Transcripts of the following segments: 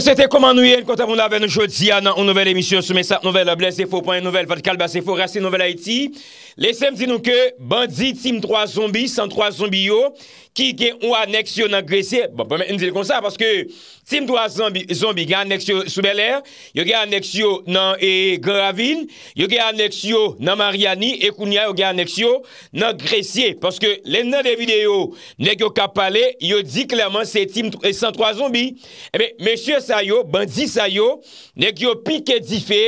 Sete koman nou yel konta moun la ven nou jodi anan ou nouvel emisyon sou mesat nouvel ablessefo.nouvel vatkal bassefo rase nouvel a eti Lesem di nou ke banditim 3 zombi san 3 zombiyo Ki gen ou aneksyo nan Gresye... Bon, pou men enzile kon sa... Paske Tim 3 Zombie gen aneksyo Soubeller... Yo gen aneksyo nan e, Gravin... Yo gen aneksyo nan Mariani... Ekounia yo gen aneksyo nan Gresye... Paske len nan de videyo... Nen yo kap pale... Yo di klaman se Tim 103 Zombie... Eme, mesye sa yo... Ben di sa yo... Nen yo pike di fe...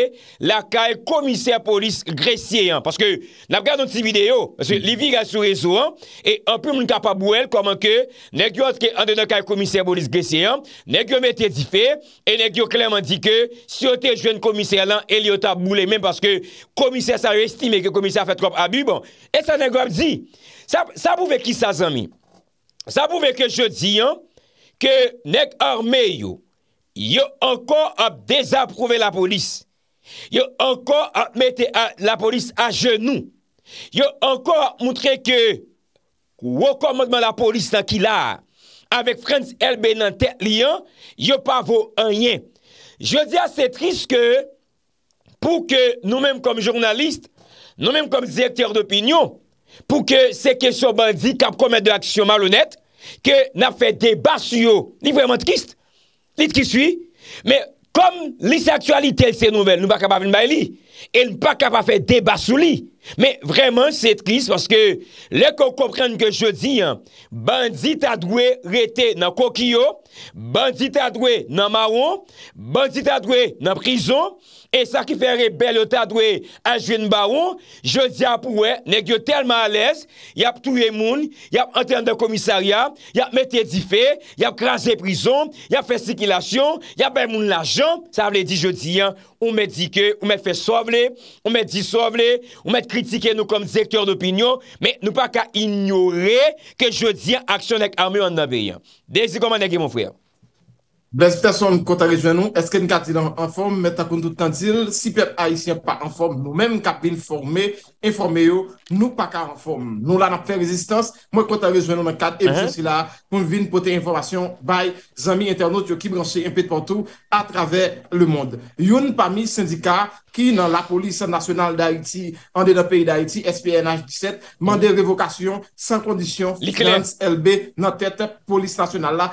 La kal komiser polis Gresye... Paske nan gade nou ti videyo... Paske hmm. Livi gade sou rezo... E anpe moun kapabou el... koman ke, nek yo an de nek ay komiser bolis gese yon, nek yo mette di fe, e nek yo klaman di ke, si yo te jwen komiser lan, el yota moule men, paske komiser sa yo estime ke komiser fè trope abu, bon, e sa nek yo ap di, sa pouve ki sa zami, sa pouve ke jodi yon, ke nek orme yo, yo ankon ap dezaprove la polis, yo ankon ap mette la polis a genou, yo ankon ap moutre ke Ou okomodman la polis sankila. Awek Frans L. Benante li an, yo pa vo an yen. Je di ase tris ke pou ke nou menm kom jurnalist, nou menm kom zekter d'opinyon, pou ke seke sou bandi kap komet de aksyon malounet, ke na fe deba sou yo, li vweyman trist, li tkiswi, me kom li seksualite el se nouvel, nou pa kap avin ba eli, el nou pa kap aven deba sou li. Men, vreman, se triz, paske le kon komprenn ke jodi, bandit adwe rete nan kokiyo, bandit adwe nan maron, bandit adwe nan prizon, E sa ki fere bel otadwe anjwen baron, jodi ap wè, negyo telman alèz, yap touye moun, yap anten de komissarya, yap metè di fè, yap kranje prizon, yap fè sikilasyon, yap bel moun la jan. Sa vle di jodi, ou met di kè, ou met fè sovle, ou met di sovle, ou met kritike nou kom direktor d'opinyon, men nou pa ka ignore ke jodi a aksyon ek armè an nabè yon. Dezi koman negyo moun frè. Blèz, tè son, kota rejwen nou, eske n ka ti nan anform, mè takoun toutan til, si pep Aïtien pa anform, nou mèm kapil formè, informè yo, nou pa ka anform. Nou la nan pè rezistans, mwen kota rejwen nou nan kat, epi sou si la, pou m vin pote informasyon, bay, zami internet yo ki branche mpè pwantou, a travè le mond. Youn pami syndika, ki nan la polis nasyonal da Aïti, an de nan peyi da Aïti, SPNH 17, mandè revokasyon, san kondisyon, finance LB, nan tèt polis nasyonal la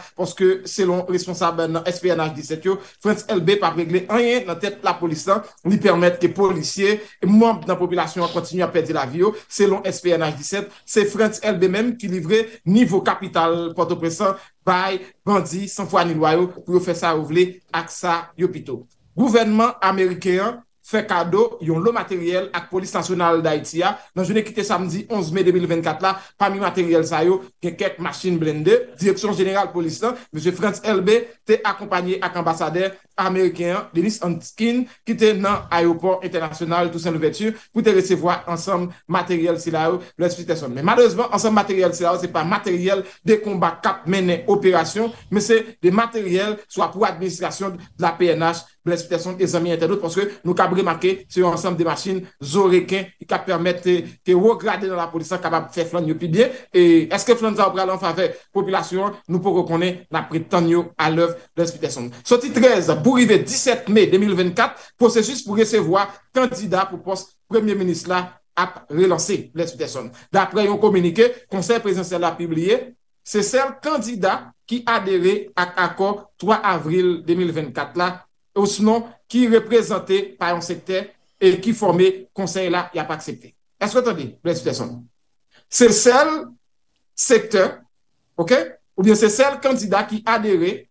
nan SPNH 17 yo, Frentz LB pa begle anyen nan tèt la polisan li permèt ke policye, mounm nan popilasyon an kontinu an pedi la vi yo, selon SPNH 17, se Frentz LB menm ki livre nivou kapital porto presan, bay, bandi, sanfouanilwayo, profesa rouvle, aksa, yopito. Gouvenman Amerikeyan fè kado yon lo materyel ak Polis Tansional d'Haïtia. Nan jwene ki te samdi 11 me 2024 la, pa mi materyel sa yo, gen kèk machine blendè. Direksyon General Polisan, M. Frantz Elbe te akompanyè ak ambasadey Amerikyan, Dennis Hanskin, kite nan Ayopor Internasyonal, pou te resevoi ansam materyel si la ou blenspiteson. Manezman, ansam materyel si la ou, se pa materyel de kombat kap menen operasyon, me se de materyel, swa pou administrasyon la PNH, blenspiteson e zamiye interdot, pwoske nou ka bremake se yo ansam de masin zoreken i ka permette te woglade nan la polisan kabab fe flan yo pi bie, e eske flan zao pralan fave populasyon, nou pou rekone la pritanyo alov blenspiteson. Soti 13, bou pou rive 17 mei 2024, prosesus pou resevoi kandida pou pos premier-ministre la ap relansi Bled-Suterson. Dapre yon komunike, konseil prezidentiel la publie, se sel kandida ki adere ak akor 3 avril 2024 la, ou sinon ki reprezenté pa yon sekte e ki formé konseil la y ap aksepte. Est-ce que t'as dit, Bled-Suterson? Se sel sekte, ou bien se sel kandida ki adere ak akor 3 avril 2024 la,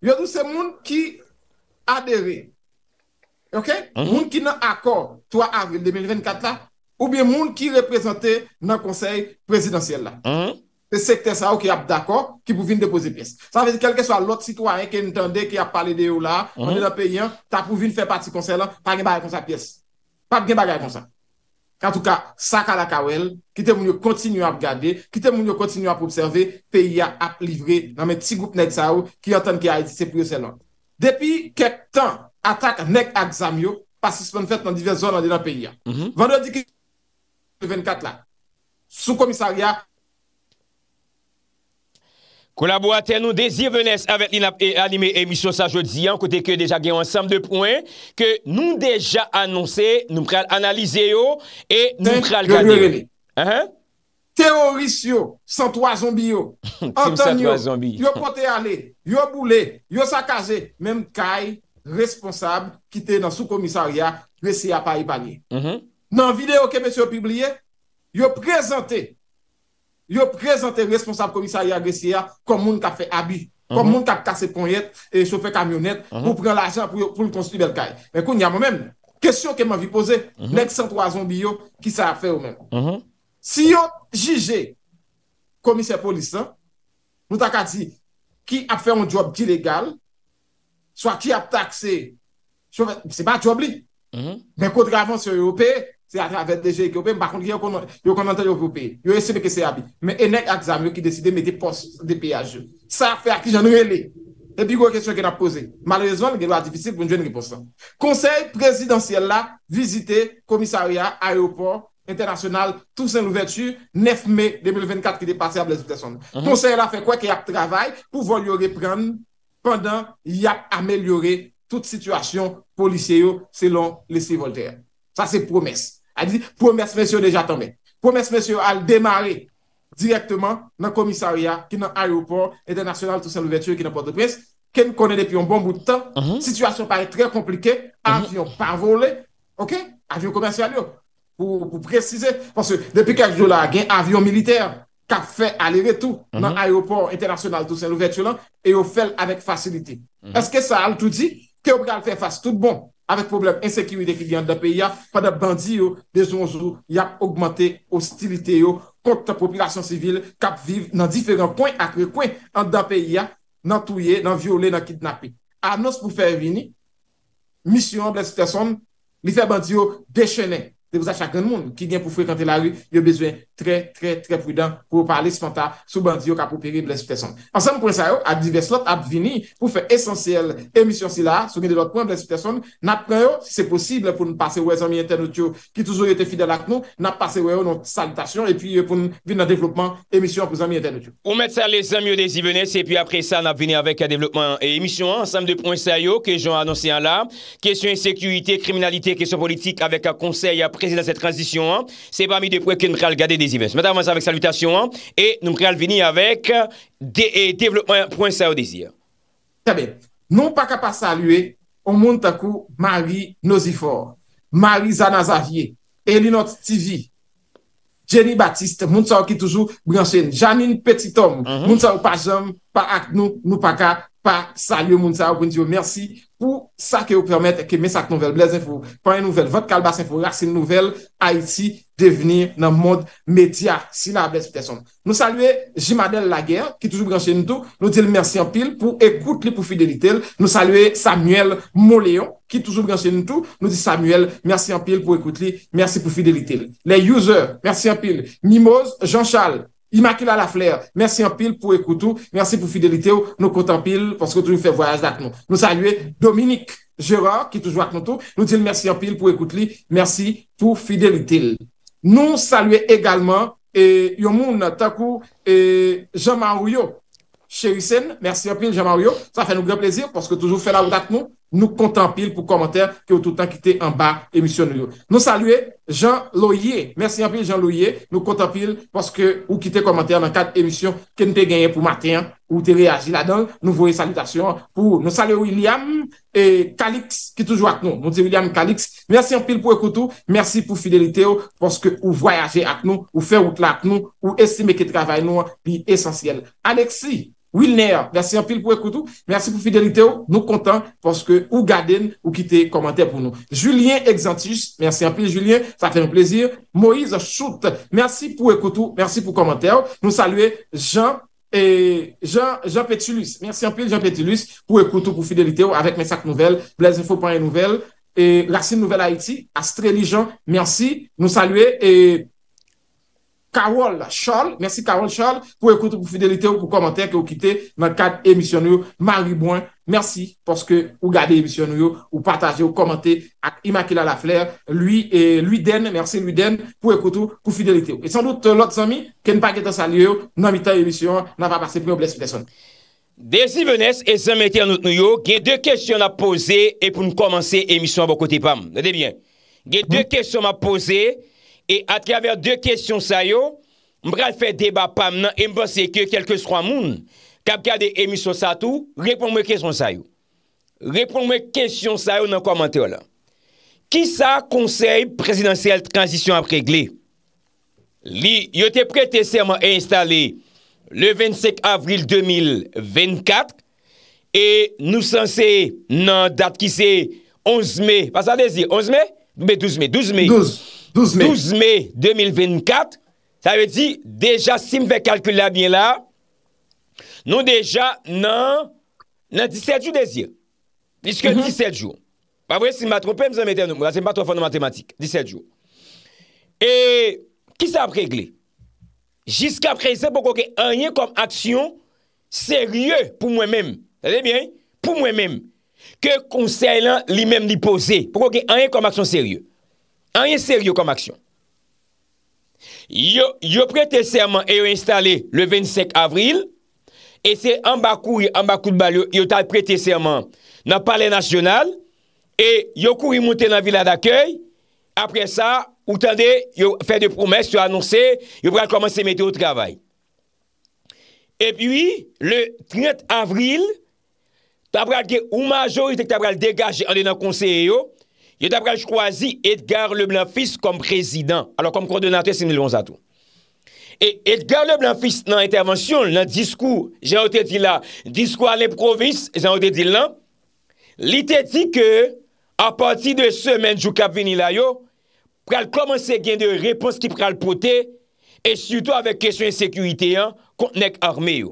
Yo dou se moun ki adere, mhm. moun ki nan akor 3 avril 2024 la, ou bie moun ki reprezenter nan konsey presidansyel la. Mhm. Se sekte sa ou ki ap d'akor, ki pou vin depoze pyes. Sa vezi, kelke so alot sitwaren ki entende ki ap pale de ou la, mhm. an de la peyen, ta pou vin fe pati konsey la, pa gen bagay kon sa pyes. Pa gen bagay kon sa. En tout ka, saka la kawel, kite moun yo kontinu ap gade, kite moun yo kontinu ap observe, peyi ya ap livre nan men ti goup nek sa ou, ki yon ten ki a iti se priyo senon. Depi ket tan, atak nek ak zamyo, pasisman fèt nan diver zon an de nan peyi ya. Mhm. Vande di ki, 24 la, sou komisariya Kolabouaten nou dezi venes avet li anime emisyon sa jodi an kote ke deja gen ansem de pouen ke nou deja annonse, nou pral analize yo, e nou pral gani. Terorist yo, santwa zombi yo. Antanyo, yo pote ale, yo boule, yo sakaze, menm kay responsab kite nan sou komisarya resi apay banyen. Mm-hmm. Nan videyo ke mèsyo pibliye, yo prezante yo prezante responsable komisari agresiya kom moun ka fe abi, kom mhm. moun ka kase ponyet, e so fe kamyonet, mhm. pou pren l'achan pou l'Konstitut Belkaï. Mwen kou nyaman men, kesyon ke mwen vi pose, nek 103 an bi yo ki sa fe ou men. Si yo jije komisari polisan, nou ta ka di, ki ap fe an job di legal, so a ki ap takse, se ba job li, men kou dravan se yo europeye, Se a travet deje ekope, bakon di yo konante yo pou pe. Yo esime ke se yabi. Men enek aksam yo ki deside meti post de pe aje. Sa fe akijan ou ele. E bi kwa kesyon ke na pose. Malwezwan, genwa la difisib pou njwen riposan. Konsey presidansyel la, vizite komisaria, aeroport, internasyonal, tout sen l'ouverture, 9 mei 2024 ki de pase a blesouteson. Konsey la fe kwa ke yap travay, pou vo li yo repran pandan yap amelyore tout situasyon policye yo selon lesi Voltaire. Sa se promesse. A di, promes mèsyo deja tomè. Promes mèsyo al demare direktman nan komisariya ki nan aeroport etè nasyonal tout sè l'ouverture ki nan port de presse ke nou konè depi yon bon bout de tan. Mm-hmm. Sityasyon parè trè komplike, mm-hmm. avyon pa volè. Ok? Avyon komensyal yo. Pou prezise. Ponsè, depi kèk yo la gen avyon militer ka fè alire tout nan aeroport etè nasyonal tout sè l'ouverture lan e yo fèl avèk fasilite. Eske sa al tout di? Ke ou prè al fè fass tout bon? avèk problem ensekiri de ki di an da pe ya, pa da bandi yo, de zonjou, yap augmente ostilite yo, konta popilasyon sivil, kap viv nan diferent kwen akre, kwen an da pe ya, nan touye, nan viole, nan kitnape. Anos pou fè vini, misyon blè sitason, li fè bandi yo, de chenè. de pou sa chakran moun, ki gen pou frekante la ri, yo bezwen tre, tre, tre prudan pou wopar li svanta sou bandi yo ka pou peri blens pteson. Ansem pou esay yo, a divers lot ap vini pou fe esensyel emisyon si la, sou gen de lot pwen blens pteson, nap preyo, si se posible pou nou pase wè zanmiye tenoutyo, ki touzou yote fidel ak nou, nap pase wè yo nou salutasyon, epi pou nou vin nan devlopman emisyon pou zanmiye tenoutyo. Ou met sa le zanmiyo de zivenes epi apre sa, nap vini avèk ya devlopman emisyon ansem de pou esay yo, ke joun anonsi kresi dan se transisyon an, se pa mi depwen ke nou mreal gade desi bes. Mwen avansan vek salutasyon an e nou mreal veni avek devlopwen pwensan ou desi. Tabet, nou paka pa salue ou moun takou Marie Nozifor, Marie Zanazavie, Elinot TV, Jenny Baptiste, moun sa ou ki toujou, Janine Petiton, mhm. moun sa ou pa jom, pa ak nou, nou paka Pa salye moun sa, moun diyo, mersi pou sa ke ou permette ke mè sak nouvel. Blez, pou pan nouvel, vòt kal basen pou rèk se nouvel a iti deveni nan moun mèdia. Si la blez pite son. Nou salye Jimadel Laguerre, ki toujou branche noutou, nou dile mersi anpil pou ekoute li pou fidelite. Nou salye Samuel Moléon, ki toujou branche noutou, nou dile Samuel mersi anpil pou ekoute li, mersi pou fidelite. Le user, mersi anpil, Mimose, Jean-Charles. Immakula Lafler, mersi anpil pou ekoutou, mersi pou fidelite ou nou kont anpil porske toujou fè voyaj dak nou. Nou salue Dominique Gérard ki toujou ak nou tou, nou dile mersi anpil pou ekoutou li, mersi pou fidelite ou. Nou salue egalman eh, Yomoun Takou et eh, Jean-Marie Chérissène, mersi anpil Jean-Marie, sa fè nou gre plezir porske toujou fè lalou dak nou. Nou kontan pil pou komentèr ke ou toutan kite an ba emisyon nou. Nou salue Jean Loyer. Mersi an pil Jean Loyer. Nou kontan pil poske ou kite komentèr nan kat emisyon ke nou te genye pou matin ou te reagi la dan. Nou vwe salutation pou nou salue William Kalix ki toujou ak nou. Nou di William Kalix. Mersi an pil pou ekoutou. Mersi pou fidelite oh, ou poske ou voyaje ak nou ou fe woutla ak nou ou estime ki travay nou li esensyen. Aleksi! Wilner, mersi anpil pou ekoutou, mersi pou Fideliteo, nou kontan, poske ou gaden ou kite komentè pou nou. Julien Exantis, mersi anpil Julien, sa fè mè plezir. Moïse Choute, mersi pou ekoutou, mersi pou komentè, nou salue Jean Petulius, mersi anpil Jean Petulius, pou ekoutou pou Fideliteo, avèk mè sak nouvel, Blaise Info panè nouvel. Laksim Nouvel Haïti, Astreli Jean, mersi, nou salue. Karol Charles, mersi Karol Charles pou ekoute pou fidelite ou pou komentare ki ou kite nan kat emisyon nou Maribouin, mersi porske ou gade emisyon nou ou pataje ou komentare ak Imakila Lafler, lui et lui den, mersi lui den pou ekoute pou fidelite ou, et san lout lout zami ken pa geta non, sali ou nan mitan emisyon nan pa pase pou mwen bles fiteson Desi venes, et zan meti anout nou yo gey de kestyon a pose e pou nou komanse emisyon bo kote pam gey de kestyon a mm-hmm. pose e E atrever de kèsyon sa yo, mbrel fè deba pam nan embose ke kelke sro amoun, kab kade emis yo sa tou, repon mè kèsyon sa yo. Repon mè kèsyon sa yo nan komante yo la. Ki sa konsey presidansyel transisyon ap regle? Li yote prete serman e installe le 25 avril 2024 e nou sanse nan dat ki se 11 me, pas alèzi 11 me, me 12 me, 12 me. 12 mai 2024, sa ve di, deja si m ve kalkule la, miye la, nou deja nan 17 jou dezyen. Piske 17 jou. Pa vwe si m a trope, m se mette an nou. La se m pa trope an nan matematik. 17 jou. E, ki sa pregle? Jiska prese pou koke anye kom aksyon serye pou mwen men. Sa dey bien? Pou mwen men. Ke konsey lan li men li pose. Pou koke anye kom aksyon serye pou mwen men. An yon seryo kom aksyon. Yon prete serman e yon installe le 25 avril e se ambakou yon prete serman nan pale nasjonal e yon kou yon monte nan vila d'akyey apre sa, ou tande yon fè de promes yon annonse yon pral komanse mette ou travay. E pi, le 30 avril tabral ge ouma jow yon tabral degaje an de nan konseye yon yo ta pral chkwazi Edgar le Blanfis kom prezident, alo kom kondonate se milon zato. Et Edgar le Blanfis nan intervensyon, nan diskou, jen wote di la, diskou alen provis, jen wote di lan, li te di ke, a pati de semen jou kap veni la yo, pral komanse gen de repons ki pral pote, e suto avek kesyon sekuite yan, kontenek arme yo.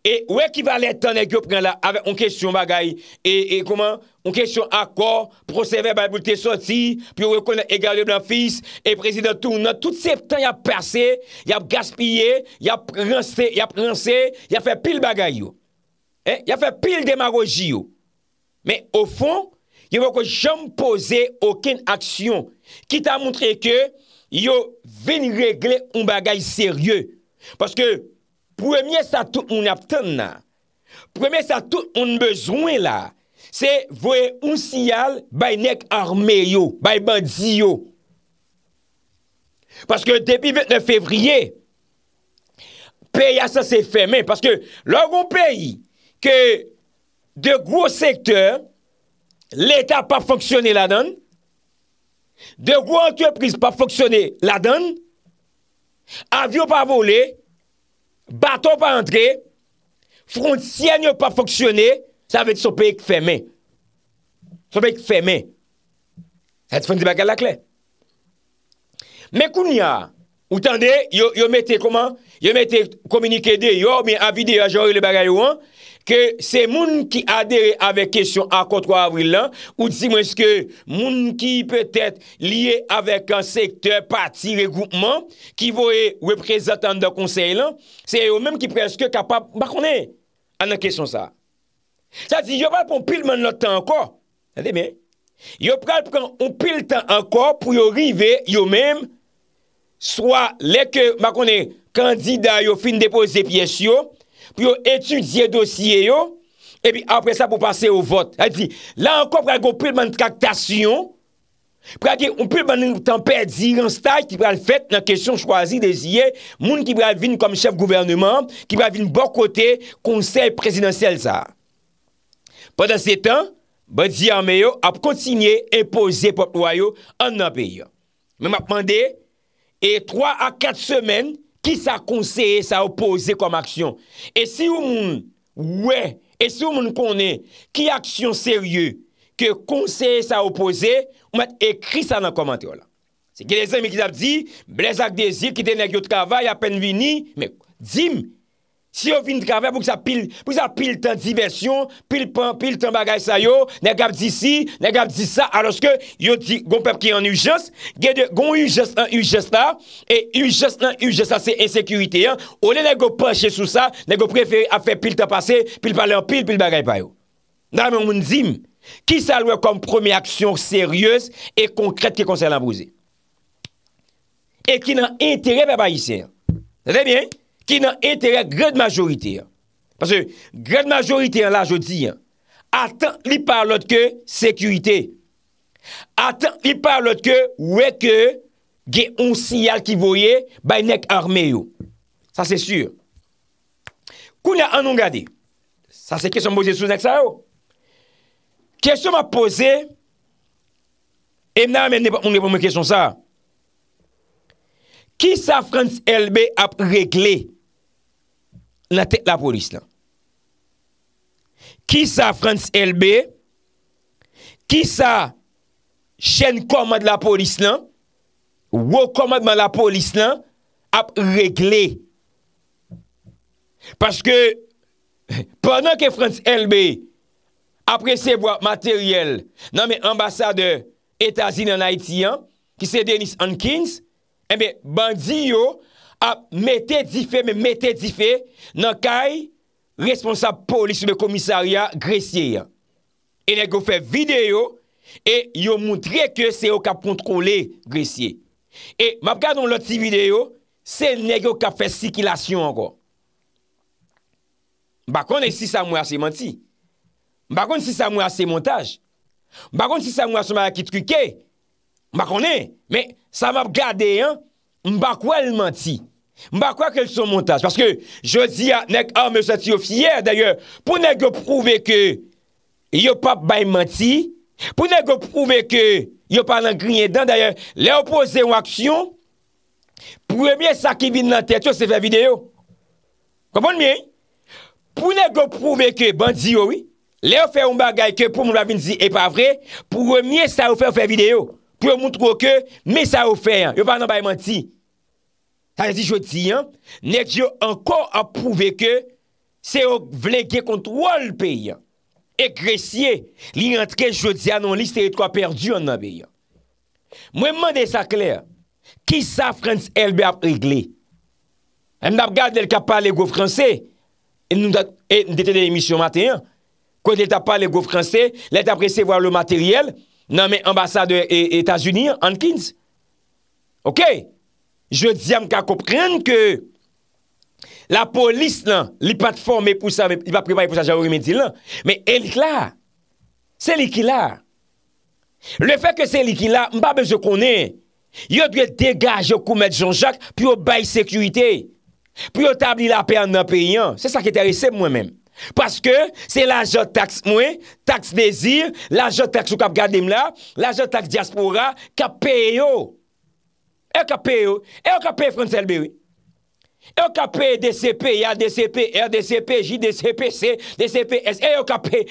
E wè ki va lè tan e gyò pren la avè on kèsyon bagay. E kouman, on kèsyon akor, prosève bè boulte soti, pi wè konè e garye blan fis, e prezidentou nou. Tout sep tan y ap perse, y ap gaspillé, y ap rense, y ap rense, y ap fè pil bagay yo. Y eh, ap fè pil demarogy yo. Mè o fon, yo wè kon jom pose okèn aksyon. Kit a moutre ke, yo veni regle un bagay seryè. Paske, premye sa tout un apten nan, premye sa tout un bezwen la, se vwe un siyal bay nek arme yo, bay bandzi yo. Paske depi 29 fevriye, pey asa se fè men, paske loron pey, ke de gwo sektor, l'Etat pa fonksyonè la dan, de gwo antyopriz pa fonksyonè la dan, avyon pa volè, Bato pa entre, front siya nyo pa foksyone, sa vet sope ek feme. Sope ek feme. Sa te fonde di bagal la kle. Me koun ya, ou tande, yo mette, koman, yo mette, komunike de, yo mi avide, yo a jory le bagay ou an, ke se moun ki adere avè kèsyon akotro avril lan, ou di mwen skè moun ki pè tèt liye avèk an sektèr pati regroupman, ki vòe wè prezantan da konsey lan, se yo mèm ki preske kapap, bakone, an an kèsyon sa. Sa di, yo pral pou an pil man notan ankor, sa di mè, yo pral pou an pil tan ankor pou yo rive yo mèm, swa lek, bakone, kandida yo fin depose piye syo, yo etudye dosye yo, epi apre sa pou pase yo vot. Ha di, la anko prak yo pwede man traktasyon, prak yo pwede man tanpè di renstaj ki pral fèt nan kesyon chwazi de zye, moun ki pral vin kom chef gouvernement, ki pral vin bokote konser presidansyel sa. Podan se tan, ba di anme yo ap kontinye impose pop loyo an api yo. Me map mande, e 3 a 4 semen, Ki sa konseye, sa opose kom aksyon. E si ou moun, wè, e si ou moun konen, ki aksyon seryè, ki konseye sa opose, ou mwen ekri sa nan komantè ou la. Se gè lesèm, gè lesèm di, blèzak desir, ki denè gyo travay, apen vini, mèk, dim, Si yo finit kave, pou ki sa pil tan diversyon, pil tan bagay sa yo, ne gap di si, ne gap di sa, aloske yo di, gon pep ki an u jes, gen de, gon u jes tan, u jes ta, e u jes tan, u jes ta, se ensekurite yan, ou le ne go penche sou sa, ne go preferi a fe pil tan pase, pil pale an pil, pil bagay payo. Nan men moun zim, ki sa lwe kom premi aksyon seryöz e konkret ki konser nan brouze. E ki nan entere pe pa yise. Se dey bien? Ki nan etere gred majorite an. Pase gred majorite an la jodi an. Atan li parlot ke sekurite. Atan li parlot ke weke ge on si al ki voye bay nek arme yo. Sa se sur. Kou nya anon gade? Sa se kesyon boze sou nek sa yo. Kesyon ma pose e mna men nepo mwen kesyon sa. Ki sa frans elbe ap regle? nan tek la polis lan. Ki sa Frans LB, ki sa chen komad la polis lan, wou komad man la polis lan, ap regle. Paske, panan ke Frans LB, apre se vwa materyel, nan me ambasade Etasin an Haitian, ki se Dennis Ankins, e eh me bandi yo, ap mette di fe men mette di fe nan kay responsab polis ou de komisaria gresye yon. E negyo fe video e yo mountre ke se yo ka kontrole gresye. E map gade nou loti video, se negyo ka fe sikilasyon ango. Bakone si sa mou ase manti? Bakone si sa mou ase montaj? Bakone si sa mou ase mwara ki trike? Bakone, me sa map gade yon, mbakwel manti? Mba kwa kel son montaj? Paske, jodi a, nek a, me santi yo fiyer. Danyan, pou nek yo prouve ke yo pap bay manti, pou nek yo prouve ke yo panan griye dan, danyan, le yo pose yon aksyon, pou remye sa ki vin lan tete yo se fè video. Kapon mi? Pou nek yo prouve ke, ban di yo, oui, le yo fè yon bagay ke pou mou la vin zi, e pa vre, pou remye sa ou fè ou fè video, pou moun trou ke, me sa ou fè, yo panan bay manti, ta zi joti an, net yo ankon ap pouve ke se yo vleke kont wou al peyi an. E kresye, li rentke joti an, an liste etwa perdi an nan peyi an. Mwen mwende sa kler, ki sa Frans Elbert Egli? Mdap gade lel ka pale go franse, et nou dete de l'emisyon mater yan, kwen lel ta pale go franse, lel ta prese vwa le materyel, nan men ambasade etasuni an, ankins. Ok? Je diyam ka koupren ke la polis lan, li pat form epousa, li pa priva epousa jan ou remedi lan, men elik la, selik ila. Le fek ke selik ila, mba bej yo konen, yo dwe degaj yo koumet jan jok, pi yo bay sekurite, pi yo tabli la pe an nan pe yon. Se sa ki tere se mwen men, paske se la jot taks mwen, taks bezir, la jot taks yo kap gade mla, la jot taks diaspora, kap pe yo. E yo ka pe yo? E yo ka pe Fransel Bewe? E yo ka pe DCP? Ya DCP? RDCP? JDCP? C? DCP? S? E yo ka pe?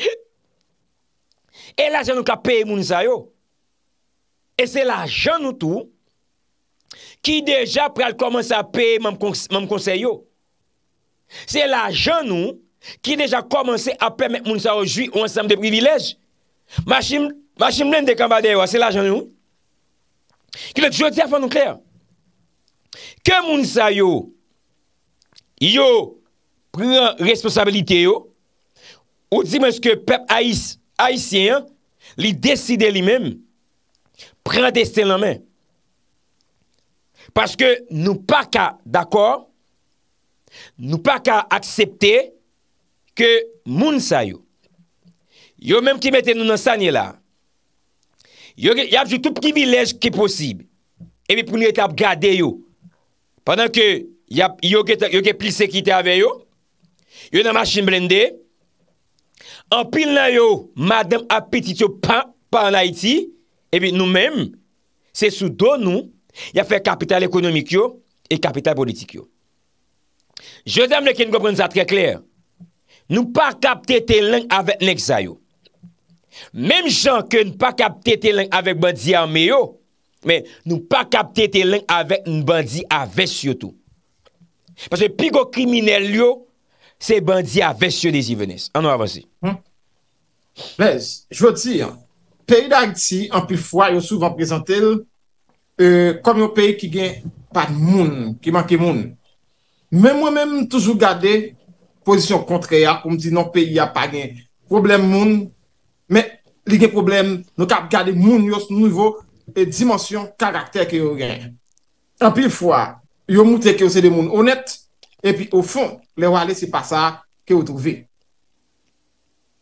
E la jan nou ka pe moun sa yo? E se la jan nou tou ki deja pre al komanse a pe moun konseyo? Se la jan nou ki deja komanse a pe moun sa yo jwi ou ansam de privilej? Mashi mnen de kamba de yo? Se la jan nou? Kè moun sa yo yo pran responsabilite yo Ou di men skè pep Aisyen li deside li men Pran deste nan men Paske nou pa ka d'akor Nou pa ka aksepte Kè moun sa yo Yo menm ki mette nou nan sanye la yo ge ap joutou privilej ki posib, ebi pou nou etap gade yo, pandan ke yo ge pli sekite ave yo, yo nan masin brende, an pil nan yo madem apetit yo pa an Haiti, ebi nou men, se sou don nou, ya fe kapital ekonomik yo, e kapital politik yo. Je zem le ken gopren za tre kler, nou pa kapte te lang ave nek zay yo, Mem jan ke nou pa kapte te len avèk bandi a meyo, men nou pa kapte te len avèk nou bandi a vèsyo tou. Pase pigo krimine liyo, se bandi a vèsyo de zi vènes. Anon avansi. Mèz, jwè ti, peyi da agti anpil fwa yo souvan prezantel, kom yon peyi ki gen pat moun, ki manke moun. Men mwen mèm toujou gade, pozisyon kontreya, konm ti non peyi a pagen problem moun, Men, li gen problem, nou kap gade moun yos nou yvo e dimensyon karakter ke yon gen. Anpil fwa, yon moun te ke yose de moun onet, epi ou fon, le wale se pa sa ke yon trove.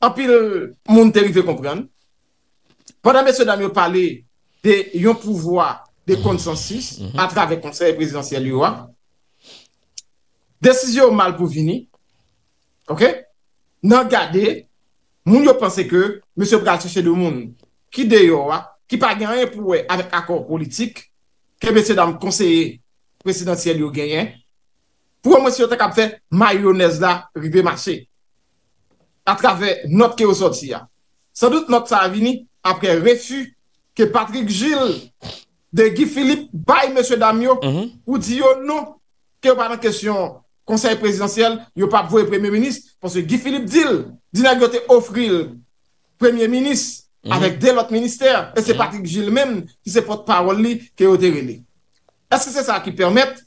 Anpil moun te vi fe komprende, pandan mè sè dam yon pale de yon pouvoa de konsensis atrave mhm. konser presidansyè li yon, desisyon mal pou vini, nan gade, Moun yo panse ke, Monsen pral chèche de moun, ki deyo wa, ki pa gen yon pouwe avè akor politik, ke monsen dam konseye presidensyèl yo genyen, pouwe monsen yo te kapte mayonez la ribè mache a travè not ke yo soti ya. San dout not sa avini apre refu ke Patrick Gilles de Guy Philippe bay monsen dam yo ou diyo nou ke yo panan kesyon konseye presidensyèl yo pa pouwe premè ménis ponsen Guy Philippe Dille zina yo te ofril premier minis avek delot minister e se patik jil men ki se pot parol li ki yo te re li. Eske se sa ki permet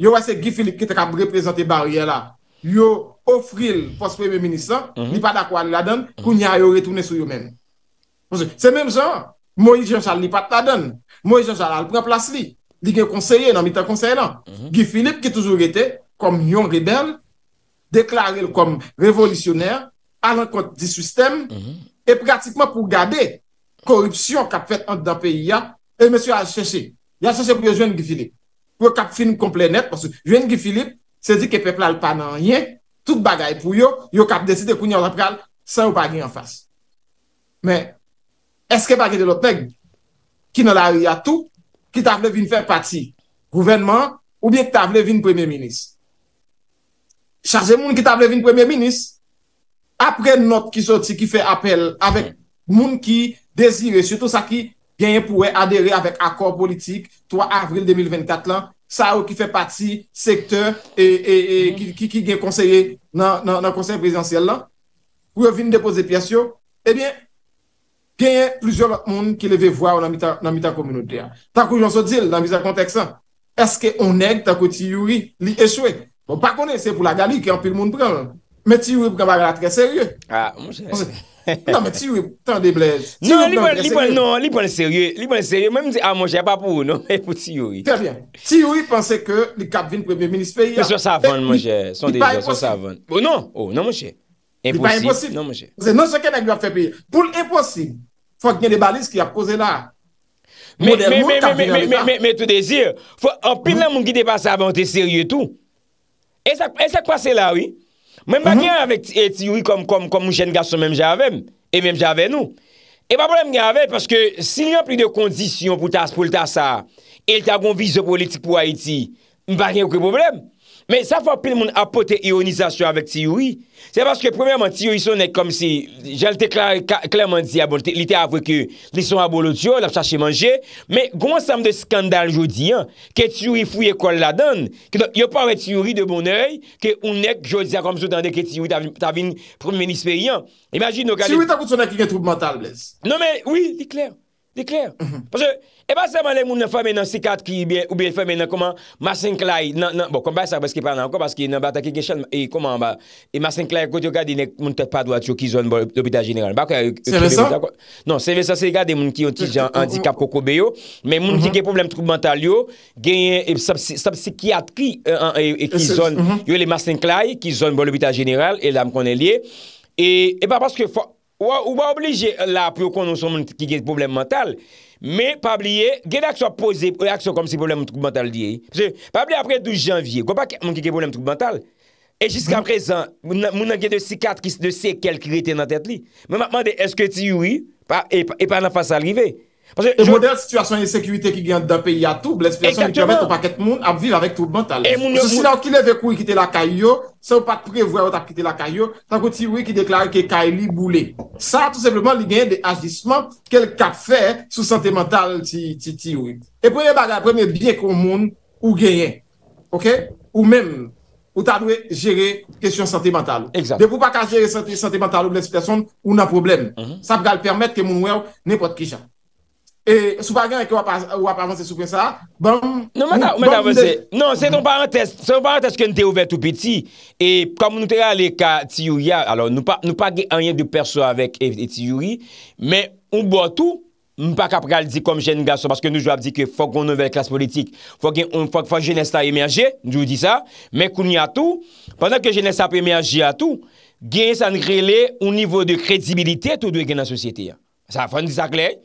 yo ase Guy Philippe ki te kap reprezenti barye la mhm. yo ofril pos premier minis la ni pat akwa li la den kou nya yo retounen sou yo men. Se menm jan Moïse Jean Charles ni pat la den Moïse Jean Charles al preplas li li gen konseye nan mitan konseye lan non. mhm. Guy Philippe ki toujou rete kom yon rebel deklare l kom revolisyonèr alan kont di system e pratikman pou gabe korupsyon kap fet an dan peyi ya e mèsyou a chèche. Ya chèche pou yo jwen gifilip. Pou yo kap film komple net porsi jwen gifilip se di ke peplal pa nan yè tout bagay pou yo yo kap desi de koun yon rapkal sa ou pa gen yon fass. Mè, eske pa gen yon lotnèg ki nan la riyatou ki ta vle vin fè pati gouvenman ou bien ki ta vle vin premiè minis. Charje moun ki ta vle vin premiè minis ou bien ki ta vle vin premiè minis apre not ki soti ki fe apel avek mm. moun ki desire soto sa ki genye pou e adere avek akor politik, 3 avril 2024 lan, sa ou ki fe pati sektor e, e, e mm-hmm. ki genye konseye nan konseye prezidentiel lan, pou yo vin depoze piasyo, e bien genye plujol moun ki le ve vwa ou nan mitan kominote. Takou jonsou dil nan vizan konteksan, eske on neg takou ti yuri li eswe? Bon pa kone, se pou la gali ki anpil moun pran lan. Mè ti yoi pou kama gana tre serye? Ha, monshe. Nan, mè ti yoi pou tan deblej? Non, li pwene serye. Mè mwen se a monshe, a pa pou ou nan? Ti yoi, panse ke li kap ah, non, vin prèmè ministre. Sons avan, monshe. Non, monshe. Non se ken ak lwa fepeye. Poul e posi, fwa gnen de balise ki ap kose nan. Mè tou de zi, anpile moun ki de pa sa avan, te serye tou. E sa kwa se la wè? Mwen mba mhm. gen avè eti yoi e, kom mwen jen gaso menm javèm, e menm javè nou. E pa brem gen avè, paske si yon pli de kondisyon pou lta sa, e lta gon vize politik pou Haiti, mba gen yon kwe probleme. men sa fa pil moun apote ironizasyon avèk ti yoi. Se baske premerman ti yoi sonèk kom si, jel te klèrman di abon, li te avwèk li son abon lout yo, l ap chache manje, men gwen sanm de skandal jodi an, ke ti yoi fuyè kol la dan, yo pa wè ti yoi de bonèy, ke unèk jodi an kom sou dande ke ti yoi ta vin prou menispe yon. Ti yoi ta kout sonèk yon troub mental, blèz. Non men, oui, li klèr. Dikler. Pase, e ba seman le moun fame nan sikat ki ou bel fame nan koman masin klai. Nan, nan, bo, kon bay sa pe skipan nan anko, paski nan batake keshan, e koman ba, e masin klai koti yo gadi nek moun te padwad yo ki zon bol lopita jeneral. Bako ya... Seve sa? Non, seve sa se gadi moun ki yon tijan handikap koko beyo, men moun ki ge mhm. problem troubmental yo, genyen, sep si ki atki, e ki zon, yo le masin klai, ki zon bol lopita jeneral, e lam konen liye. E, e ba paske fwa... Ou ba oblige la prokonon son moun ki ge problem mental. Me, pabliye, gen akso a pose, akso kom se problem moun troub mental diye. Pse, pabliye, apre 12 janvye, kon pa moun ki ge problem troub mental. E jiska mm. prezan, moun an gen de si kat ki se de se kel kri te nan tet li. Moun ap mande, eske ti oui? E, e pa nan fasa arive. E model situasyon e sekwite ki gen dan peyi atou, blespe yon, ki amet ou paket moun ap viv avèk troub mental. Se silan ki leve kou i kite la kayo, se ou pat prevoi ou ta kite la kayo, ta kou ti wè ki deklare ke ka li boulè. Sa, tout sepleman, li gen de ajisman kel kap fè sou sante mental ti wè. E pouye bagay, pouye miye biye kon moun ou genyen. Ou men, ou ta dwe jere kesyon sante mental. Depou pa ka jere sante mental ou blespe yon, ou nan problem. Mm-hmm. Sa pga lpermèt ke moun wè ou ne pot ki jav. E sou bagan ek ou ap avanse sou pen sa, bon... Non, se non, ton parantez, se ton parantez ke nou te ouve tout peti, e kom nou te ale ka ti yu ya, alo nou pa gen anye de perso avek eti e- yu ri, men ou bo tou, nou pa kap gal di kom jen nou gaso, paske nou jou ap di ke fok kon nou vel klas politik, fok gen fok fok jenesta emerje, nou di sa, men kouni a tou, pandan ke jenesta emerje a tou, gen san grele ou nivou de kredibilite tou dwe gen nan sosyete ya. Sa fwen di sa klej,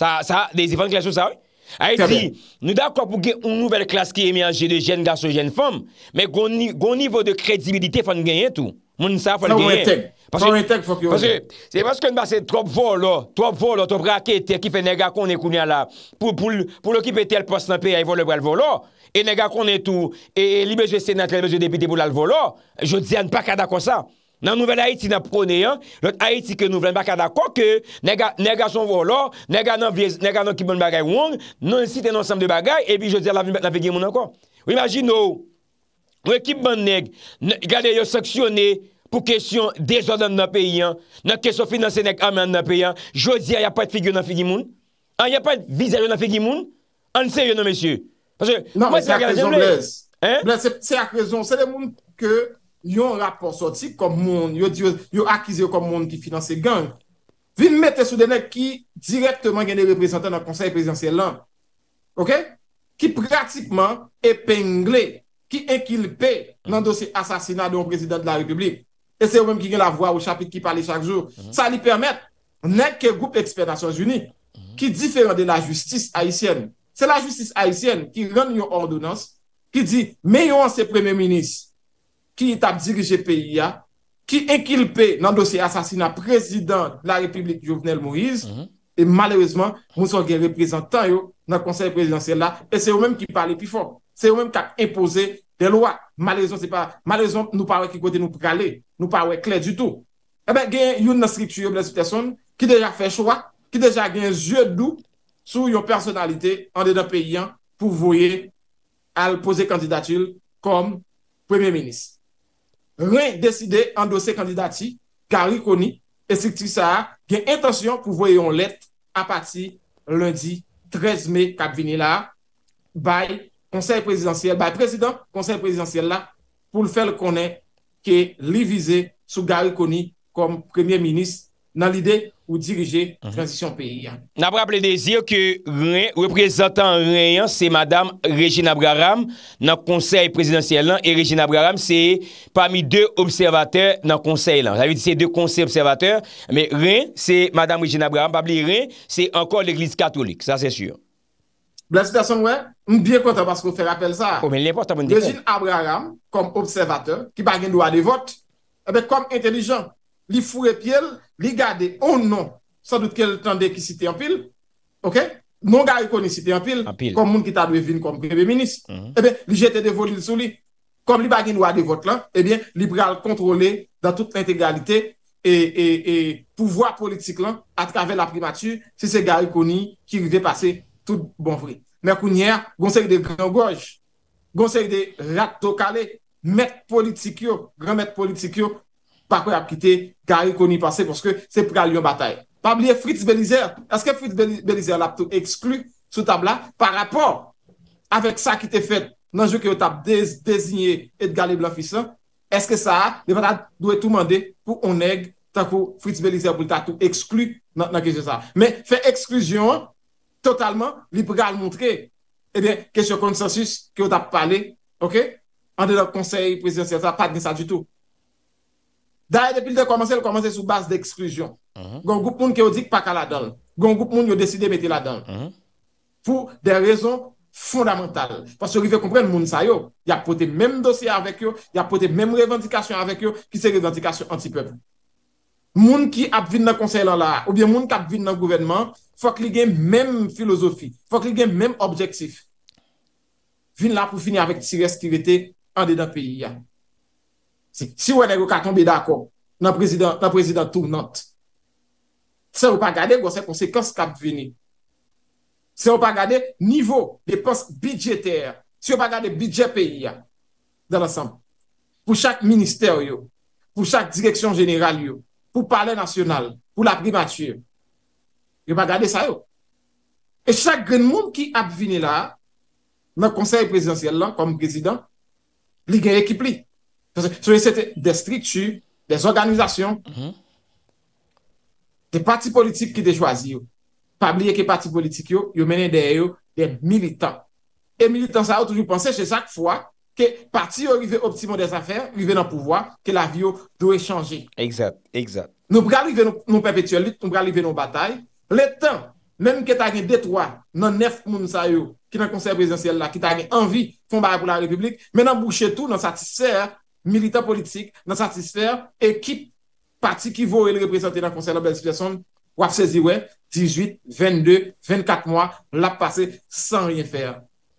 Sa, sa, dey zifan klasou sa ou? A eti, nou da kwa pou ge un nouvel klas ki eme anje de jen gaso jen fom, me goun nivou de kredzibilite fwane genye tou. Moun sa fwane genye. Sa mwen teg, sa mwen teg fwane genye. Pase, se paske mba se trop volo, trop volo, trop rakete, ki fe nega konen kounen la, pou l'okipete al posnampi a evolebre al volo, e nega konen tou, e li bezwe senatre, li bezwe depite bou la al volo, jo diyan pakada konsa. Nan Nouvel Haïti nan prone yon, lout Haïti ke Nouvel, nan baka da kwa ke, nega son volor, nega nan kibon bagay wong, nan siten ansam de bagay, e pi jò zè la vin bet nan figi moun anko. Ou imagine ou, nou ekib ban neg, gade yo saksyonè, pou kesyon dezo dan nan peyi an, nan kesyon finanse nek amen nan peyi an, jò zè ya pa et figi ah, yon nan figi moun, an ya pa et vizè yon nan figi moun, an se yon nan mesye. Nan, mwen se ak rezon blèz. Blèz se ak rezon, se de moun ke... yon rapor soti kom moun, yon akize yon kom moun ki finanse gang, vi mette sou dene ki direktman gen de reprezentant nan konsey prezidentiel lan, ok? Ki pratikman epengle, ki ekilpe nan dosi asasina don prezident la republik, e se wèm ki gen la vwa ou chapit ki pale chak jour, mhm. sa li permette, nek ke goup eksperasyon jouni, mhm. ki diferan de la justis haisyen. Se la justis haisyen ki ren yon ordounans, ki di, meyon se premen minis, ki it ap dirije peyi ya, ki ekilpe nan dosye asasina prezident la Republik Jovenel Moïse, mhm. e malerizman, moun son gen reprezentant yo nan konseyre prezidentiel la, e se yo menm ki pale pi fok. Se yo menm ki ap impose de loa. Malerizman, nou pawe ki kote nou prale, nou pawe klet du tou. E eh ben gen yon nasriptu yo blesite son, ki deja fe chwa, ki deja gen jèdou sou yon personalite an de dan peyi yan pou voye al pose kandidatil kom premye menis. ren deside andose kandidati Gary Kony, esiktisa gen intasyon pou voyon let apati lundi 13 me kak vini la bay konser prezidentiel, bay prezident konser prezidentiel la pou l fel konen ke li vize sou Gary Kony kom premier minis nan lidey Ou dirije transisyon peyyan. N ap rap le dezyo ke reprezentant reyyan se Madame Regine Abraham nan konsey presidensiyel lan. E Regine Abraham se pami de observateur nan eh konsey lan. Javi di se de konsey observateur. Me rey, se Madame Regine Abraham. Pabli rey, se ankor l'Eglise Katolik. Sa se syur. Bla situasyon we, m biye konta pasko fe rappel sa. O men l'importan pou m dey. Regine Abraham, kom observateur, ki bagen doa dey vot, ebe kom entelijan. li fure piel, li gade, oh non, sa dout ke l tande ki site anpil, ok, non gari koni site anpil, kom moun ki ta dwe vin kom krebe minis, ebe, li jete de vodil sou li, kom li bagin wade vot lan, ebe, liberal eh kontrole da tout integralite, e pouvoi politik lan, atkave la primatü, se se gari koni ki vide pase tout bon vri. Mè kou nyè, gonsèk de gran goj, gonsèk de rat to kale, mèk politik yo, gran mèk politik yo, pa kwe ap kite gari koni pase, pwoske se pral yon batay. Pa blie Fritz Belizer, aske Fritz Belizer lap tou eksklu sou tab la, pa rapor, avek sa ki te fet nanjou ki yo tap designe et gali blan fisan, eske sa, le patat dwe tou mande pou oneg, tan ko Fritz Belizer pou lita tou eksklu nan keje sa. Me, fe ekskluzyon, totalman, li pral montre, ebyen, eh kesyo konsensus ki yo tap pale, an de lop konsey prezidential, an de lop konsey prezidential, Da e depil de komanse, l komanse sou base de ekskluzyon. Mhm. Gon goup moun ki yo dik pa ka la dal. Gon goup moun yo deside meti la dal. Mhm. Pou de rezon fondamental. Pas yo ri ve kompren moun sa yo. Ya pote menm dosye avek yo, ya pote menm revantikasyon avek yo, ki se revantikasyon anti-peb. Moun ki ap vin nan konsey lan la, ou bien moun ki ap vin nan gouvenman, fok li gen menm filosofi, fok li gen menm objektsif. Vin la pou fini avek si reskirete an de dan peyi ya. Si wè ne wè katonbe dako nan prezident Tournante, se wè pa gade gwa se konsekons k ap vini. Se wè pa gade nivou de pos bidjetèr, se wè pa gade bidjet pèy ya, pou chak minister yo, pou chak direksyon jeneral yo, pou pale nasyonal, pou la pribati yo, yo pa gade sa yo. E chak gen moun ki ap vini la, nan konsey presidansyèl lan kom prezident, li gen ekip li. Soye se te destritu, de zorganizasyon, mm-hmm. de pati politik ki de jwazi yo. Pabliye ke pati politik yo, yo menen de yo, de militant. E militant sa yo toujou pense che sak fwa ke pati yo rive optimon de zafen, rive nan pouvoi, ke la vyo doye chanje. Exact, exact. Nou bralive nou perpetuel lut, nou bralive nou batay, le tan, menm ke ta gen detwa, nan nef moun sa yo, ki nan konsep prezidentsel la, ki ta gen anvi, fonbaye pou la republik, menm nan bouchetou, nan satisfer, milita politik nan satisfer ekip pati ki vore l represente nan konservasyon wap seziwe 18, 22, 24 mwa la pase san rien fer